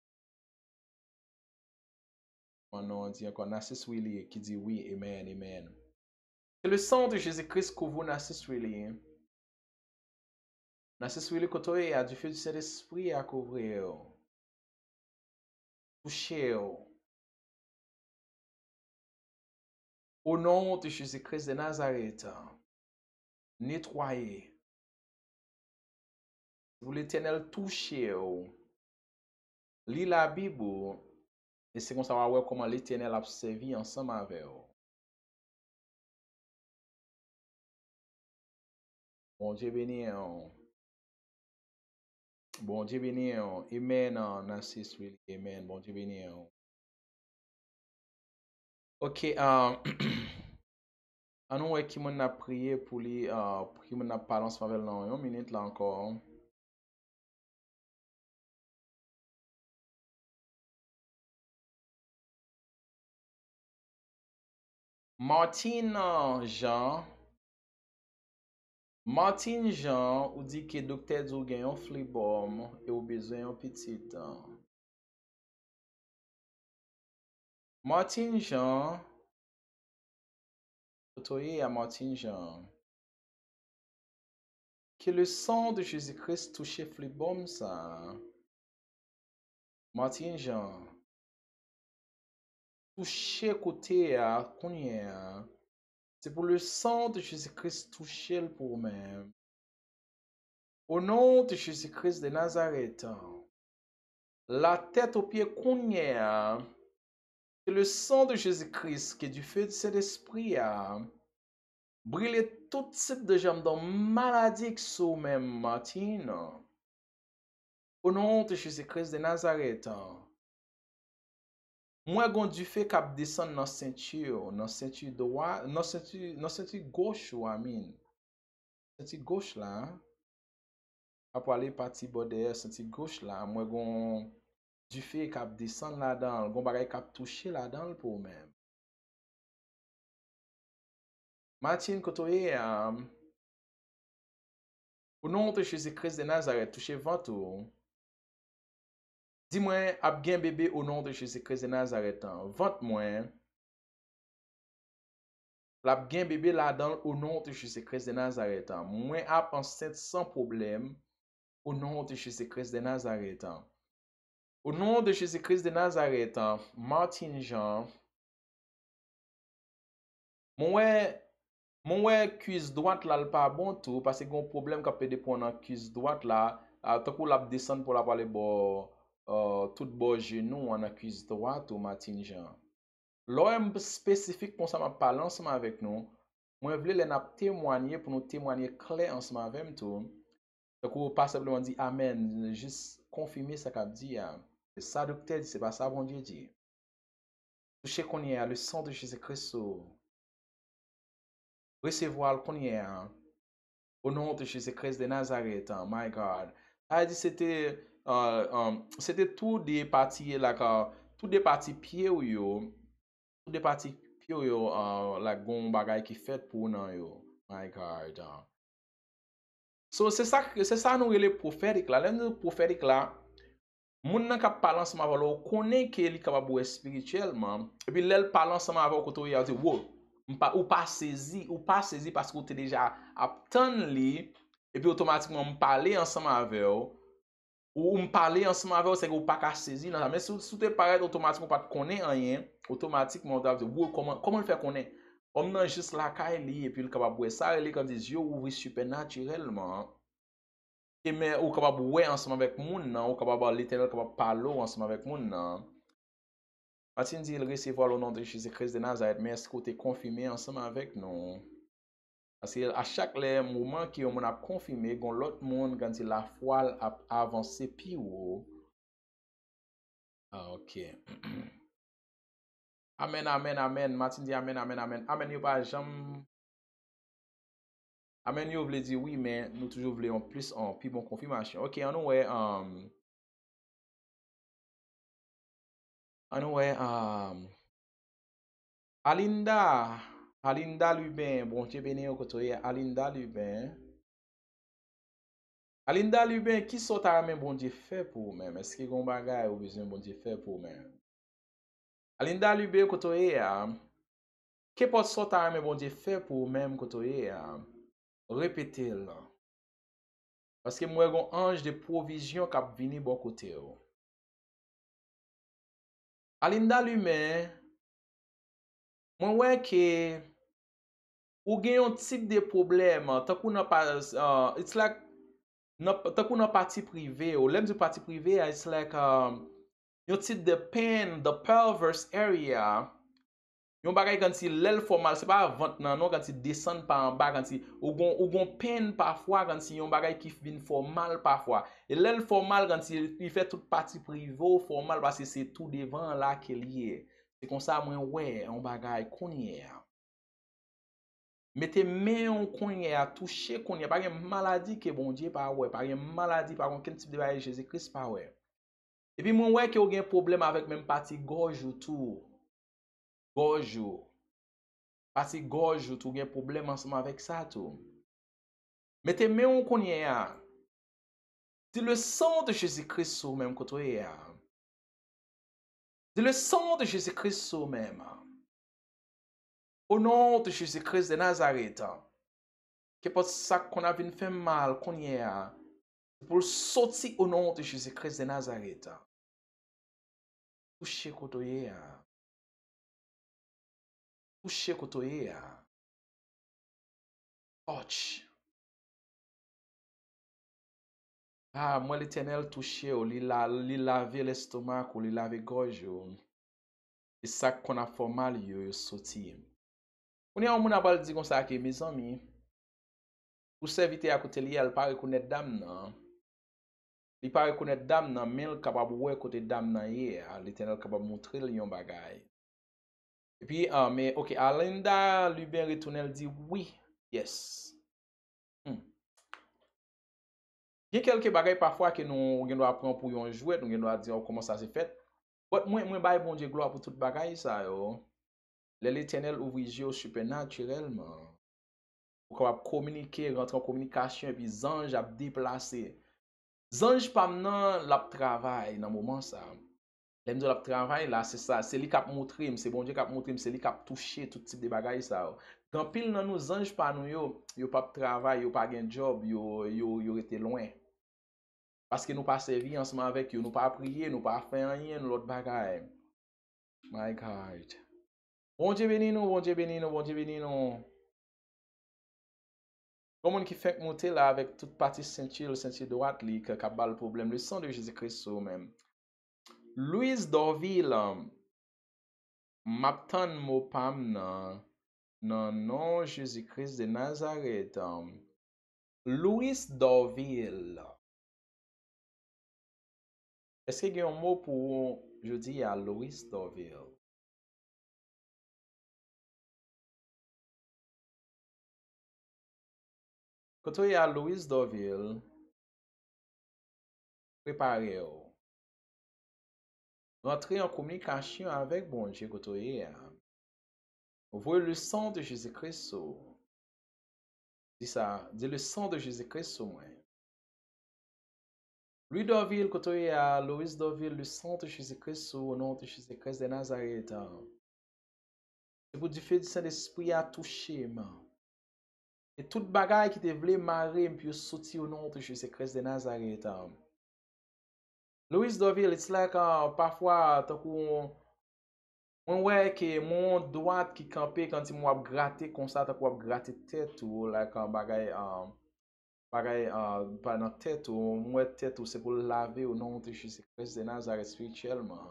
On dit encore Nassis Willie qui dit oui, Amen, Amen. C'est le sang de Jésus-Christ que vous, Nassis Willie. Hein. Nassis Willie, qui a du feu du Saint-Esprit à couvrir. Oh. Toucher. Oh. Au nom de Jésus-Christ de Nazareth, hein. nettoyer, Vou l'Etenel touche ou. Li la bib ou. E se kon sa wawèk koman l'Etenel apsevi yon sa mave ou. Bon, je bini ou. Bon, je bini ou. Imen nan sisi wili. Imen, bon, je bini ou. Ok, a... An wèk ki mwen ap prie pou li... Ki mwen ap palan sa mave ou nan yon minute la anko ou. Martin Jean ou di ki doktèd ou gen yon flibom e ou bezwen yon piti tan. Martin Jean. Soto ye ya Martin Jean. Ki le son de Jésus Christ touche flibom sa. Martin Jean. côté à hein. C'est pour le sang de Jésus-Christ, touché pour même. Au nom de Jésus-Christ de Nazareth, hein. la tête aux pieds cognée, hein. c'est le sang de Jésus-Christ qui du feu de cet esprit a brûlé tout type de jambes dans maladie qui sont même matin. Au nom de Jésus-Christ de Nazareth, Mwen gon di fe kap desan nan senti yo, nan senti goch ou amin. Senti goch la, kap wale pati boder, senti goch la, mwen gon di fe kap desan la dan, mwen baray kap touche la dan pou men. Matin koto e, euh, pou nou mwen te chese kres de nazare touche vant ou ou, Di mwen ap gen bebe ou non te che se kres de Nazaretan. Vot mwen. La ap gen bebe la dan ou non te che se kres de Nazaretan. Mwen ap anset san problem ou non te che se kres de Nazaretan. Ou non te che se kres de Nazaretan, Martin Jean. Mwen, mwen kwez doat la lpa bon tou. Pase gen problem kape depon nan kwez doat la. A to pou la ap desen pou la pale boj. Euh, tout boje nou an akwiz dowa tou matin jan. Lò m spesifik pou sa m ap pale ansman avèk nou, m wè vle lè nap temwanyè pou nou temwanyè kle ansman avèm tou, takou pa sebleman di amen, jis konfimi sa kap di ya. Sa do ptè di se ba sa bon di di. Touche konye a le son de jise kresou. Recevo al konye a, pou nou te jise kres de Nazaret. My God. A di se te... Sete euh, um, tout de pati Tout de pati pye ou yo Tout de pati pye ou yo euh, La goun bagay ki fet pou nan yo My God um. So se sa nou rele Proferik la Moun nan ka palan sema aval Ou kone ke li kababou espirituel man Epi lel palan sema aval Ou pa sezi Ou pa sezi paskou te deja Aptan li Epi otomatikman mpale an sema aval Ou m pale anseman ve ou sege ou pak a sezi nanan. Mè sou te paret otomatik mou pat kone anyen. Otomatik mou pat kone anyen. Koman l fè kone? Om nan jis laka e li. E pi l kabab wè sa e li. Kan diz yo ou wè super naturelman. E mè ou kabab wè anseman vek moun nan. Ou kabab wè literal kabab palo anseman vek moun nan. Matin di l resevo alonan de jise kres non? de nazaret. Mè esko te konfime anseman vek nan. Asi, a chak le mouman ki yon moun ap konfime, goun lot moun ganti la fwal ap avanse pi wou. Ah, ok. Amen, amen, amen. Matin di amen, amen, amen. Amen yon pa jom... Amen yon vle di, oui, men, nou toujou vle yon plus an, pi bon konfimasyon. Ok, anou we, anou um, we, um, Alinda... Alinda lupen, bonje vene yo koto e, alinda lupen. Alinda lupen, ki sota a men bonje fe pou men? Eske gon bagay ou oh. vizyon bonje fe pou men? Alinda lupen koto e, ke pot sota a men bonje fe pou men koto e? Repetil. Aske mwen gon anj de provijyon kap vini bon kote yo. Alinda lupen, Mwen wè ke, ou gen yon tip de problem, uh, takou nan pati uh, prive ou, lem di pati prive a, uh, it's like, um, yon tip de pen, the perverse area, yon bagay gansi lel formal, se pa vant nan nou gansi desen pa an bagansi, ou gon pen pa fwa gansi yon bagay ki fin formal pa fwa. E lel formal gansi, yon pati prive ou formal, basi se tou devan la ke liye. Se kon sa mwen wè, an bagay konye a. Mwen te mè yon konye a, touche konye a, pa gen maladi ke bon diye pa wè. Pa gen maladi, pa kon ken tip de bagay Jezikris pa wè. E pi mwen wè ki yon gen problem avèk mèm pati goj ou tou. Goj ou. Pati goj ou tou gen problem ansman avèk sa tou. Mwen te mè yon konye a. Ti le son de Jezikris sou mèm koto yè a. Se le san de Jezikris sou menm. Ou nan de Jezikris de Nazaret. Ke pot sa kon avin fè mal konye. Po l soti ou nan de Jezikris de Nazaret. Pouche kotoye. Pouche kotoye. Pouchi. Ah, mwen li tenel touche ou, li lave lestomak ou, li lave goj ou, li e sak kon a formal yo, yo soti. Mwen yon moun apal di kon sa ake, mizan mi, pou se vite akote li, al pare kounet dam nan. Li pare kounet dam nan, men l kapab woy akote dam nan ye, li tenel kapab moutre li yon bagay. E pi, ah, me, okey, alenda, li ben ritounel di, oui, yes, Ye kelke bagay pafwa ke nou gen do ap pran pou yon jwet, nou gen do ap diyon koman sa se fet. Mwen bay bonje glo ap pou tout bagay sa yo. Lele tenel ouvrije yo super naturelman. Ou kap ap komunike, rentran komunikasyon, pi zanj ap diplase. Zanj pa mnen la ap travay nan mouman sa. La mnen la ap travay la, se sa, se li kap moutrim, se bonje kap moutrim, se li kap touche tout tip de bagay sa yo. Kan pil nan nou zanj pa nou yo, yo pa ap travay, yo pa gen job, yo rete loin. Paske nou pa se vi ansman vek yo. Nou pa priye, nou pa fè anye, nou lot bagay. My God. Bonje veni nou, bonje veni nou, bonje veni nou. Komon ki fèk moutè la avèk tout pati sentye, le sentye dorat li, kakabal problem li, son de Jésus Christ sou mèm. Louis d'Orville, m'aptan mopam nan nan nan Jésus Christ de Nazaret. Louis d'Orville, Eske gen yon mou pou yon jodi a Louise Dorville? Bon koto ye a Louise Dorville, prepare yo. Nou atre yon koumikasyon avek bonje koto ye. Ou vwe lisan de Jezi Kreso. Di sa, di lisan de Jezi Kreso mwen. Louis de Ville kotoye a Louis de Ville li sante chise kres ou non te chise kres de Nazareth. Se pou di fe di sen espri a touche man. E tout bagay ki te vle mare mpyo soti ou non te chise kres de Nazareth. Louis de Ville it's like a, euh, pafwa takou, mwen wey ke moun doat ki kampe kan ti mwap gratte konsa takou ap gratte tetou like a bagay am. Euh, Parey, euh, pa nan tèt ou mwen tèt ou se pou lave ou non te jizikres de Nazaret svit chelman.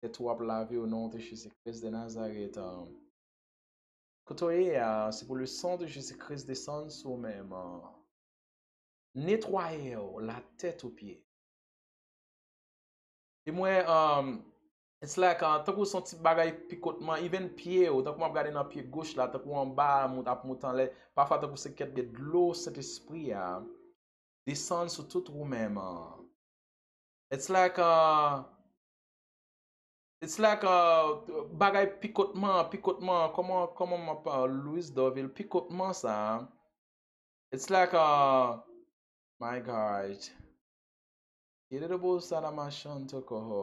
Tèt ou ap lave ou non te jizikres de Nazaret. Koto e, se pou le son de jizikres de san sou menman. Netwaye ou la tèt ou piye. E mwen... It's like uh, a, tak ou son tip bagay pikotman, even piye ou, tak ou wap gade nan piye gouch la, tak ou wap ba ap moutan le, pafa tak ou se ket ge glos se te spri ya, disan sou tout wou menman. It's like a, uh, it's like a bagay pikotman, pikotman, koman, koman ma pa, Louis Deville, pikotman sa, it's like a, uh, my god, yede de bo sa la manchon toko ho.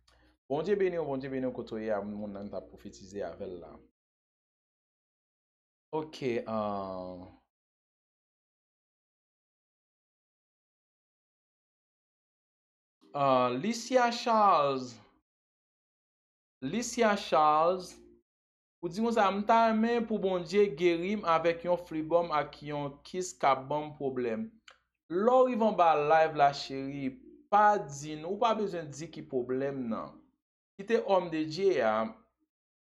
Bondye beni yo, bondye beni yo kotoye a moun nan ta profetize a vel la. Ok. Euh, euh, Lysia Charles. Lysia Charles. Ou di moun sa mta men pou bondye gerim avek yon freebom ak yon kis kabon problem. Lor ivan ba live la cheri. Pa din, ou pa bezen di ki problem nan. ki te om de je ya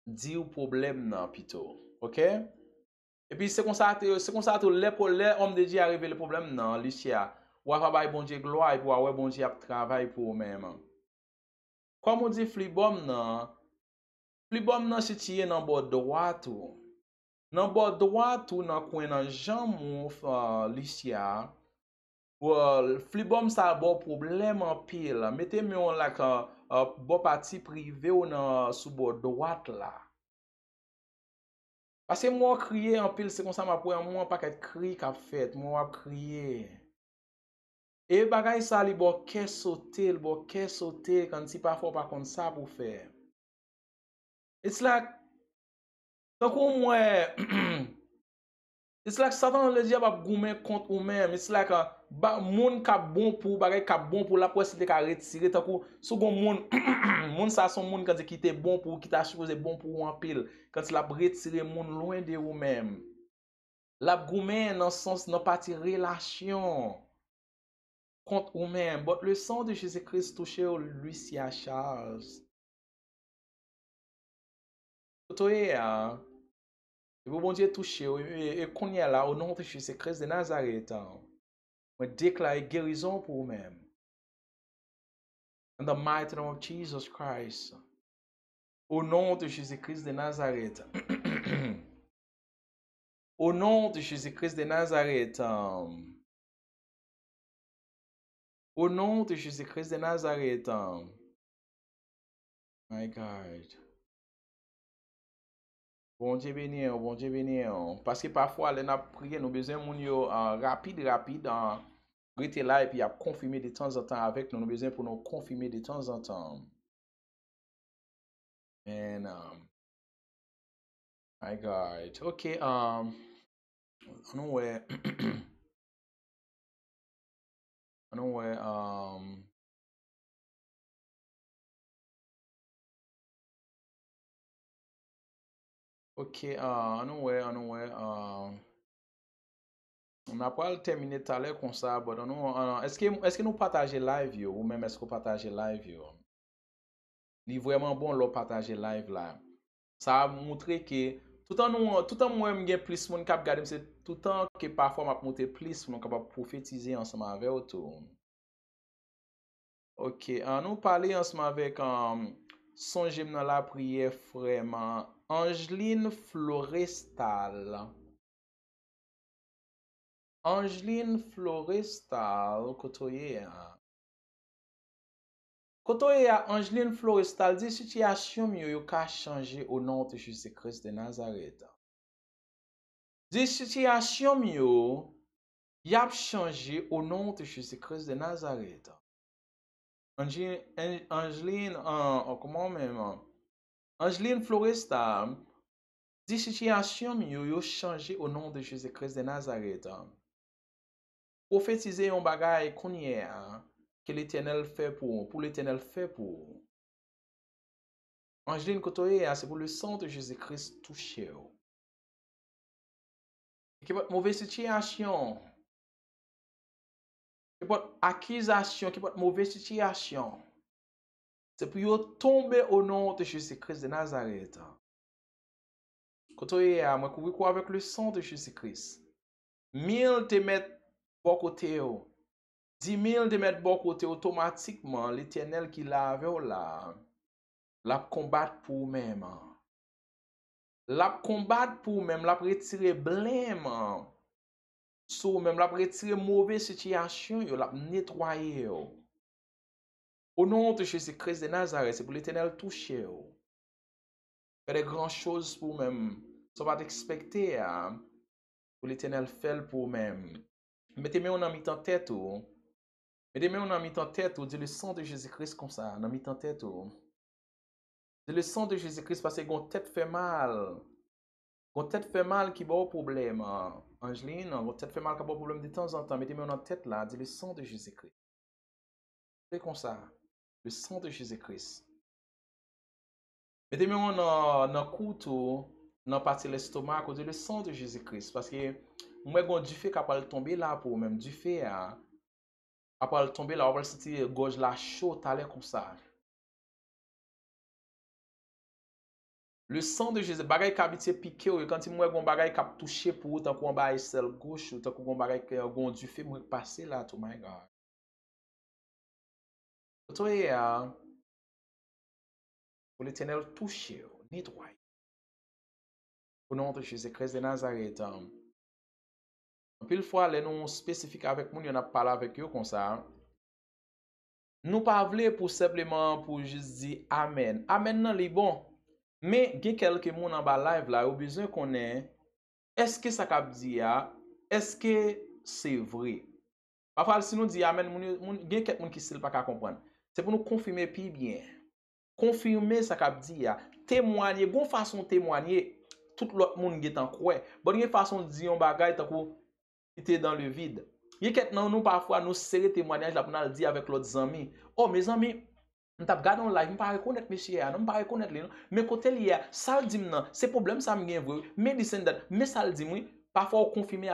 di ou problem nan pito. Ok? E pi se kon sa to le om de je a revele problem nan lish ya. Ou a faba yi bonje gloay pou ou a wè bonje ap travay pou mèm. Kom ou di flibom nan, flibom nan se tiye nan bo doa tou. Nan bo doa tou nan kwen nan jan mou lish ya ou euh, euh, flibom sa bo problem an pil. Metè mè ou lak an Euh, bo pati prive ou nan soubo doat la. Pase mwa kriye an pil se konsa mwa pwe an mwa paket kri kap fet. Mwa kriye. E bagay sa li bo kesote, li bo kesote kan ti pa fon pa konsa pou fe. It's like, tokou mwe, mwen, It's like Satan le di a bab goumen kont ou men. It's like, moun ka bon pou, bagay ka bon pou, la pou esi de ka retire. Takou, sou goun moun, moun sa son moun kante ki te bon pou, ki ta suppose bon pou wampil. Kante la bretire moun louen de ou men. Lab goumen nan sens nan pati relasyon. Kont ou men. Bote le san de Jesus Christ touche ou lui si a Charles. Toutou ye a. Ah. vous vous bon Dieu touche et e, là au nom de Jésus-Christ de Nazareth, hein. je déclare guérison pour vous même In the name Jesus Christ. Au nom de Jésus-Christ de Nazareth. Au nom de Jésus-Christ de Nazareth. Hein. Au nom de Jésus-Christ de Nazareth. Hein. My God. Bonje venye, bonje venye. Paske pafwa, lè na priye nou bezè moun euh, yo rapide, rapide. Grite euh, la epi ap konfimi de tan zan tan avèk. Nou bezè pou nou konfimi de tan zan tan. And, um... Ay gaj. Ok, um... Anou we... Anou we, um... Ok, anou ah, we, anou we. Mna pa al termine taler kon sa. Eske nou ah, pataje live yo? Ou mèm eske nou pataje live yo? Ni vwèman bon lò pataje live ah, la. Sa moutre ke, toutan mwen mwen mwen gen plis moun kap gade mse, toutan ke pa fwa mwen ap mouten plis moun kap ap profetize ansama ve o tou. Ok, anou pale ansama ve kan sonje mnen la priye frèman. Angeline Florestal. Angeline Florestal. Koto ye a. Koto ye a Angeline Florestal. Di sityasyon miyo yo ka chanje o nou te chise kres de Nazaret. Di sityasyon miyo. Yap chanje o nou te chise kres de Nazaret. Angeline. Koman menman. Angeline Floresta, di sityasyon mi yo yo chanje o nom de Jezikres de Nazaret. Profetize yon bagay konye a, ke l'Etenel fe pou, pou l'Etenel fe pou. Angeline Kotoye a, se pou le son de Jezikres touche oh. ou. Ki pot mouve sityasyon, ki pot akizasyon, ki pot mouve sityasyon. se pou yo tombe o nou te jesikris de Nazaret. Koto ye, mwen kouvri kwa avèk le son te jesikris. Mil te met bokote yo. Di mil te met bokote otomatikman, l'Eternel ki la avè yo la, la p'kombat pou mèm. La p'kombat pou mèm, la p'retire blèm. Sou mèm, la p'retire moube sityasyon yo, la p'netwaye yo. Ou nou de Jésus-Christ de Nazareth, pou l'Éternel touche ou. Fè de gran chòs pou mèm. Sò pa t'ekspecte ya. Pou l'Éternel fèl pou mèm. Mè te mè ou nan mit an tèt ou. Mè te mè ou nan mit an tèt ou. Di le son de Jésus-Christ kon sa. Nan mit an tèt ou. Di le son de Jésus-Christ. Pase yon tèt fè mal. Yon tèt fè mal ki bo problem. Angeline, yon tèt fè mal ki bo problem di tan zan tan. Mè te mè ou nan tèt la. Di le son de Jésus-Christ. Fè kon sa. Le san de Jezikris. E demi an nan kout ou, nan pati l'estomak ou, de le san de Jezikris. Paske mwen gwen di fe kapal tombe la pou mwen. Di fe a, kapal tombe la, apal se ti goj la chot ale kou sa. Le san de Jezikris, bagay kabite pike ou, yon kan ti mwen gwen bagay kap touche pou, tan kwen bay sel goch ou, tan kwen bagay kon di fe mwen pase la tou, my God. Otoye a, pou li tenel touche, nitwoy. Pou nou antre chise kres de Nazaret. Pilfwa le nou spesifik avek moun, yon ap pala avek yo konsa. Nou pa vle pou sepleman pou jis di amen. Amen nan li bon. Me, gen kelke moun an ba live la, ou bizon konen, eske sa kap di a, eske se vre. Pa fal, si nou di amen, gen kelke moun ki sil pa ka kompwen. Se pou nou konfirmè pi byen. Konfirmè sa kap di ya. Ah. Tèmouanye, goun fason tèmouanye, tout lòt moun gè tan kouè. Bon yè fason di yon bagay ta kou itè dan lè vide. Yè ket nan nou pafwa nou sèri tèmouanye la pou nan lè di avèk lòt zanmi. Oh, mè zanmi, mè tap gade yon laj, mè pa rekonèt mè chè ya, mè pa rekonèt lè yon. Mè kote lè ya, sal di m nan, se poublem sa mè gen vre, mè disen den, mè sal di m wè, pafwa konfirm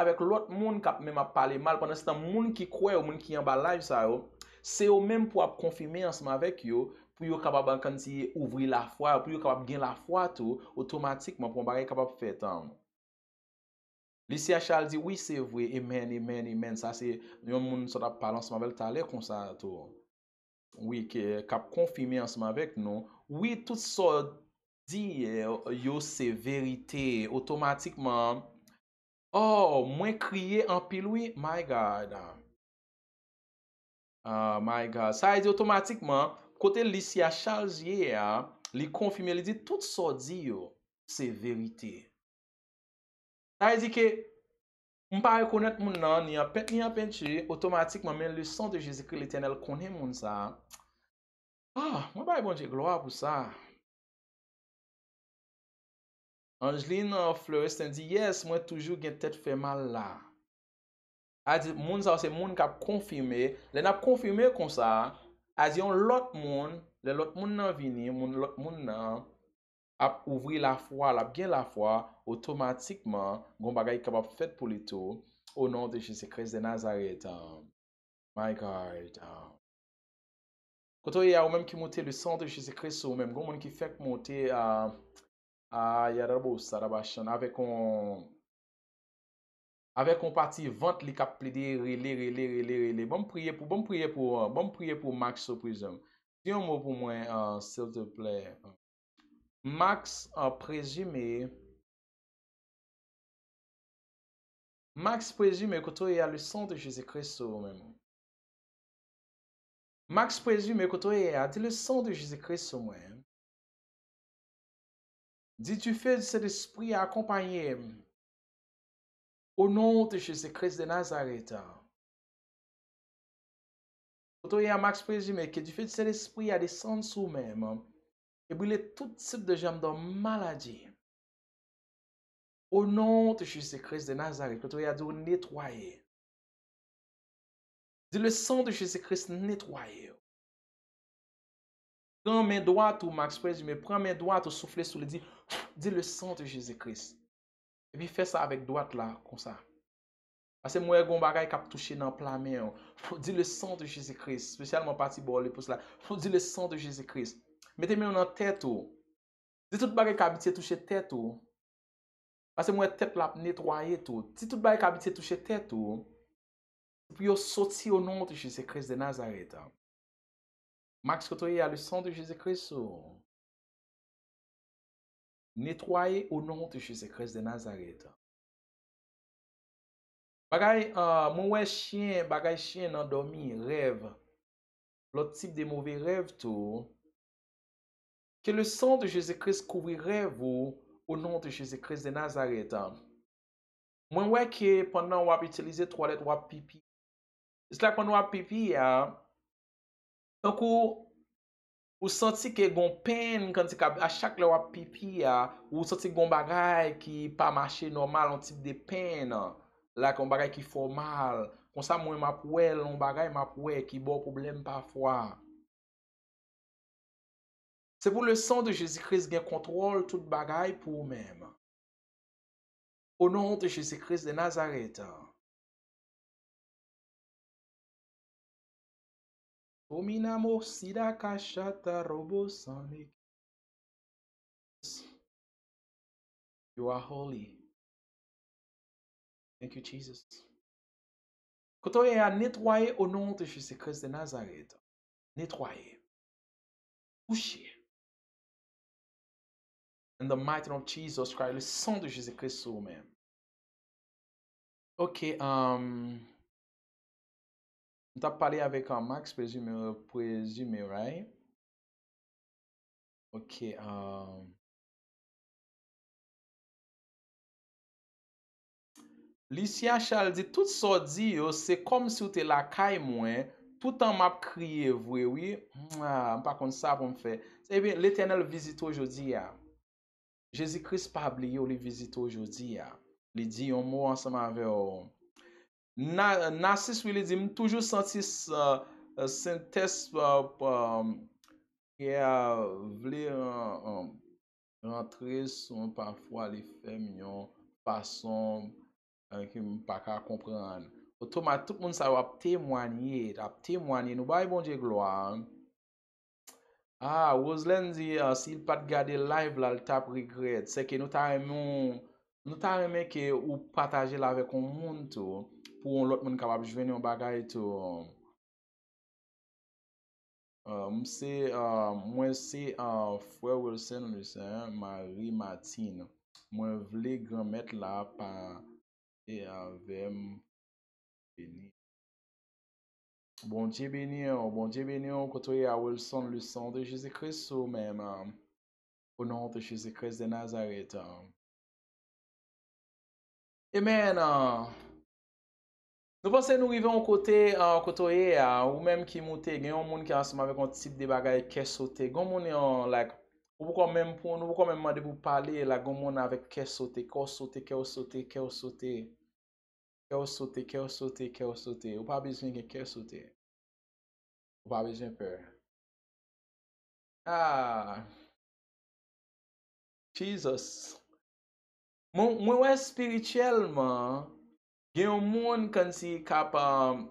Se yo men pou ap konfime ansman vek yo, pou yo kabab an kan ti ouvri la fwa, pou yo kabab gen la fwa tou, otomatikman pou mba rey kabab fetan. Li siya chal di, oui se vwe, emen, emen, emen, sa se yon moun sot ap pale ansman vek taler kon sa tou. Oui ki kap konfime ansman vek nou, oui tout sot di eh, yo se verite, otomatikman, oh mwen kriye an pilwi, my god am. Oh my God, sa yi di otomatikman, kote li si a chalziye ya, li konfime, li di tout so di yo, se verite. Sa yi di ke, mpa yi konet moun nan, ni apenche, otomatikman men lisan de Jezikri liten el konen moun sa. Ah, mwen pa yi bonje gloa pou sa. Angeline euh, Flores ten di, yes, mwen toujou gen tet fe mal la. Adi moun sa ou se moun kap konfime, lè nap konfime kon sa, adi yon lot moun, lè lot moun nan vinir, moun lot moun nan ap ouvri la fwa, ap gen la fwa, otomatikman, goun bagay kabap fet pou li tou, o nou de Jésus Christ de Nazaret. My God! Koto yon yon moun ki mouti le son de Jésus Christ sou moun, goun moun ki fèk mouti a Yadabousa, Dabashan, avè kon... Ave kompati vant li kap plidi, rile, rile, rile, rile. Bon priye pou, bon priye pou, bon priye pou Max sou prizom. Di an mou pou mwen, uh, sèl te plè. Max a uh, prezime. Max prezime koto e a le son de Jezikresou mwen. Max prezime koto e a de le son de Jezikresou mwen. Di tu fèd se despri akompanyem. Ou nou te jese kres de Nazareta. Koto ya Max Prezime, ke di fe de sel espri, a desan sou men, e brile tout tip de jam dan maladi. Ou nou te jese kres de Nazareta. Koto ya de ou netwaye. Di le san de jese kres netwaye. Pran men doa tou Max Prezime, pran men doa tou soufle soule di, di le san de jese kres. Vi fè sa avèk doat la kon sa. Ase mwè goun bagay kap touche nan plan mè yo. Fou di le son de Jezi Kris. Specialman pati bo le pou sla. Fou di le son de Jezi Kris. Mète mè yo nan tèt yo. Di tout bagay kap touche tèt yo. Ase mwè tèt lap netwaye yo. Di tout bagay kap touche tèt oh. yo. Pwè yo soti yo non te Jezi Kris de Nazaret yo. Mwè kis koto yo ya le son de Jezi Kris yo. Netwaye ou nou te jese kres de Nazaret. Bagay euh, mwen wey chien, bagay chien nan domi, rev. Lot tip de mouvi rev tou. Ke le son de jese kres kouvi rev ou ou nou te jese kres de Nazaret. Mwen wey ki pwennan wap itilize toalet wap pipi. Slak mwen wap pipi ya. Tankou. Mwen wap pipi. Ou santi ke gon pen kan ti ka achak le wap pipi ya, ou santi kon bagay ki pa mache normal an tip de pen la kon bagay ki fo mal, konsa mwen ma pou el, loun bagay ma pou el ki bo problem pafwa. Se vou le son de Jezi Kris gen kontrol tout bagay pou ou men. O nou an te Jezi Kris de Nazaret a. Ominamocira Cachata Robosonic. You are holy. Thank you, Jesus. Quand on est à nettoyer au de Jesus christ de Nazareth, nettoyer, coucher. In the mighty name of Jesus Christ, le sang de Jesus christ sur vous Ok, um, Nou tap pale avèk an, Max, prezume, prezume, right? Ok, an. Um, Lysia chal di, tout so di yo, se kom si ou te lakay mwen, tout an map kriye vwe, wè, wè, mwen pa kon sa pou mwen fe. Se e bè, l'Eternel vizite ojodi, ya. Jezi Krispabli yo li vizite ojodi, ya. Li di yon mou an seman vwe, yo. Nasis wile di m toujou santis Sentes Pou Vle Rantres Parfwa li feminyon Pasom Anke m pa ka kompre an O tomat tout moun sa wap temwanyi Nou bay bonje glo an A waz len di Si l pat gade live la L tap regret Seke nou ta reme Nou ta reme ki ou pataje la Vek moun tou Pou an lot men kabab jveni an bagay tou. Um, um, um, mwen se fwe wèl sen lisen, Marie Martine. Mwen vle gromet la pa e avèm bèni. Bon diè bèni, oh, bon diè bèni, oh, koto yè wèl sen lisen de Jésus Christ sou mèm. Pou nan de Jésus Christ de Nazaret. E men, e men, Se pou se nou rive an kote, an kote oye a, ou menm ki moute, gen yon moun ki ansima vek an tip de bagay ke sote. Gon moun yon, like, ou pou kon menm pon, ou pou kon menm man de pou pale, like, gon moun avek ke sote. Ke ou sote, ke ou sote, ke ou sote. Ke ou sote, ke ou sote, ke ou sote. Ou pa bezwen ke ke sote. Ou pa bezwen pe. Ah! Jesus! Mwen wè spirityèlman... gen yon moun kansi kap um,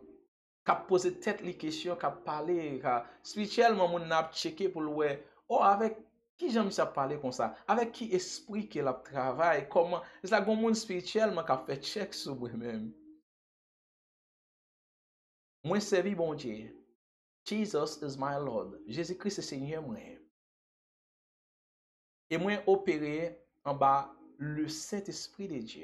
kap pose tet li kesyon, kap pale, kap sprituelman moun ap cheke pou lwe, oh, avek ki jom sa pale kon sa, avek ki espri ke lap travay, koman, isla goun moun sprituelman kap fechek sou bwe men. Mwen sebi bon di, Jesus is my Lord, Jezi Kristi se nye mwen. E mwen opere an ba le set espri de di.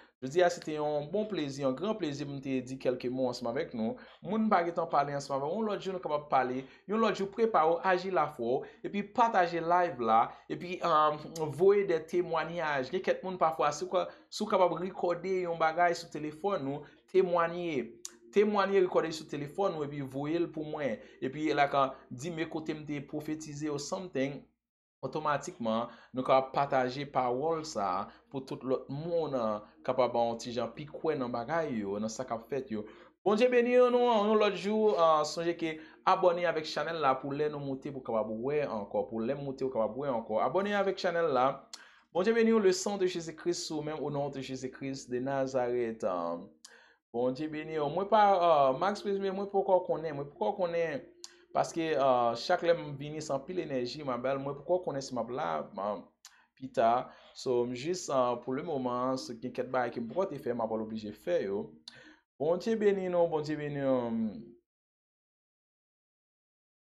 Je zi ah, bon euh, a, se te yon bon plezi, yon gran plezi mwen te di kelke moun anseman vek nou. Moun bagay tan pale anseman vek, yon lòdjou nou kabab pale, yon lòdjou preparo, aji la fo, e pi pataje live la, e pi voye de temwanyaj. Nye ket moun pafwa, sou kabab rekode yon bagay sou telefon nou, temwanyay. Temwanyay rekode sou telefon nou, e pi voye l pou mwen. E pi la kan di mekote mwen te profetize ou something, anseman. Otomatikman nou ka pataje parol sa pou tout lot moun kapaba an ti jan pikwen nan bagay yo, nan sakap fet yo. Bonje beni yo nou, nou lot jou sonje ki abone avèk chanel la pou lè nou mouti pou kapaba wè anko, pou lè mouti pou kapaba wè anko. Abone avèk chanel la, bonje beni yo le son de Jésus-Christ ou men ou non de Jésus-Christ de Nazaret. Bonje beni yo, mwen pa, ah, Max, mwen pou konè, mwen pou konè. Paske euh, chak lem vini san pil enerji, mwen pou konen si mwen la pita. So, jis euh, pou le mouman, se gen ket ba ekim, brote fe, mwen pou l'oblije fe yo. Bon diye beni nou, bon diye beni nou.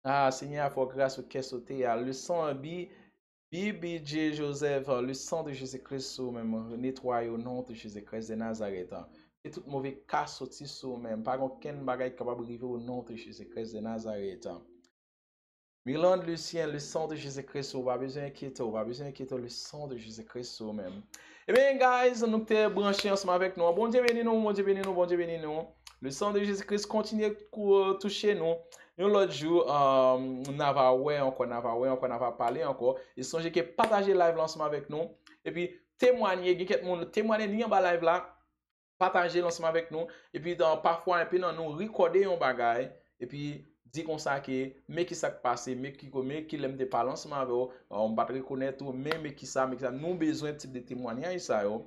A, se nye a fwo gras ou kesote ya. Luson bi, bi bi je josef, luson de jese kresou men mwen netwayo nou de jese kres de nazaret. E tout mouve ka soti sou men. Par kon ken bagay kapab rive ou nou te jese kres de Nazaret. Milan Lucien, le son de jese kres sou. Ba bezen enkietou, ba bezen enkietou. Le son de jese kres sou men. E eh ben guys, nou kte branche ansman vek nou. Bon diye veni nou, bon diye veni nou, bon diye veni nou. Le son de jese kres kontinye kou euh, touche nou. Nou lot jou, euh, nou nava wey anko, nava wey anko, nava pale anko. E sonje ke pataje live lansman vek nou. E pi temwanye, ge ket moun nou temwanye ni yon ba live la. patanje lansman vek nou, epi dan, pafwa epi nan nou, rekode yon bagay, epi, di kon sa ke, me ki sak pase, me ki go, me ki lem de palansman euh, ve yo, mbat rekonet ou, me me ki sa, me ki sa, nou bezwen tip de temwanyan yon sa yo,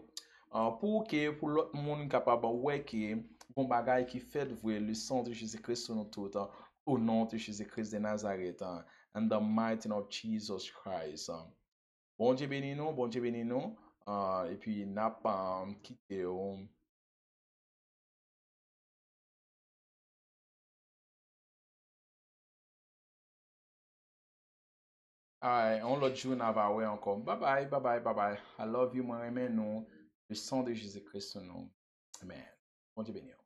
pou ke, pou lout moun kapaba weke, yon bagay ki fet vwe, lisan de Jizikres tono touta, ou nante Jizikres de Nazaret, and the might of Jesus Christ. Bon diye beni nou, bon diye beni nou, epi, euh, na pa, ki te yo, Aè, an lot joun ava we ankom. Ba bay, ba bay, ba bay. I love you, mwen reme nou. Le son de Jeze Christou nou. Amen. Mwen te ben yo.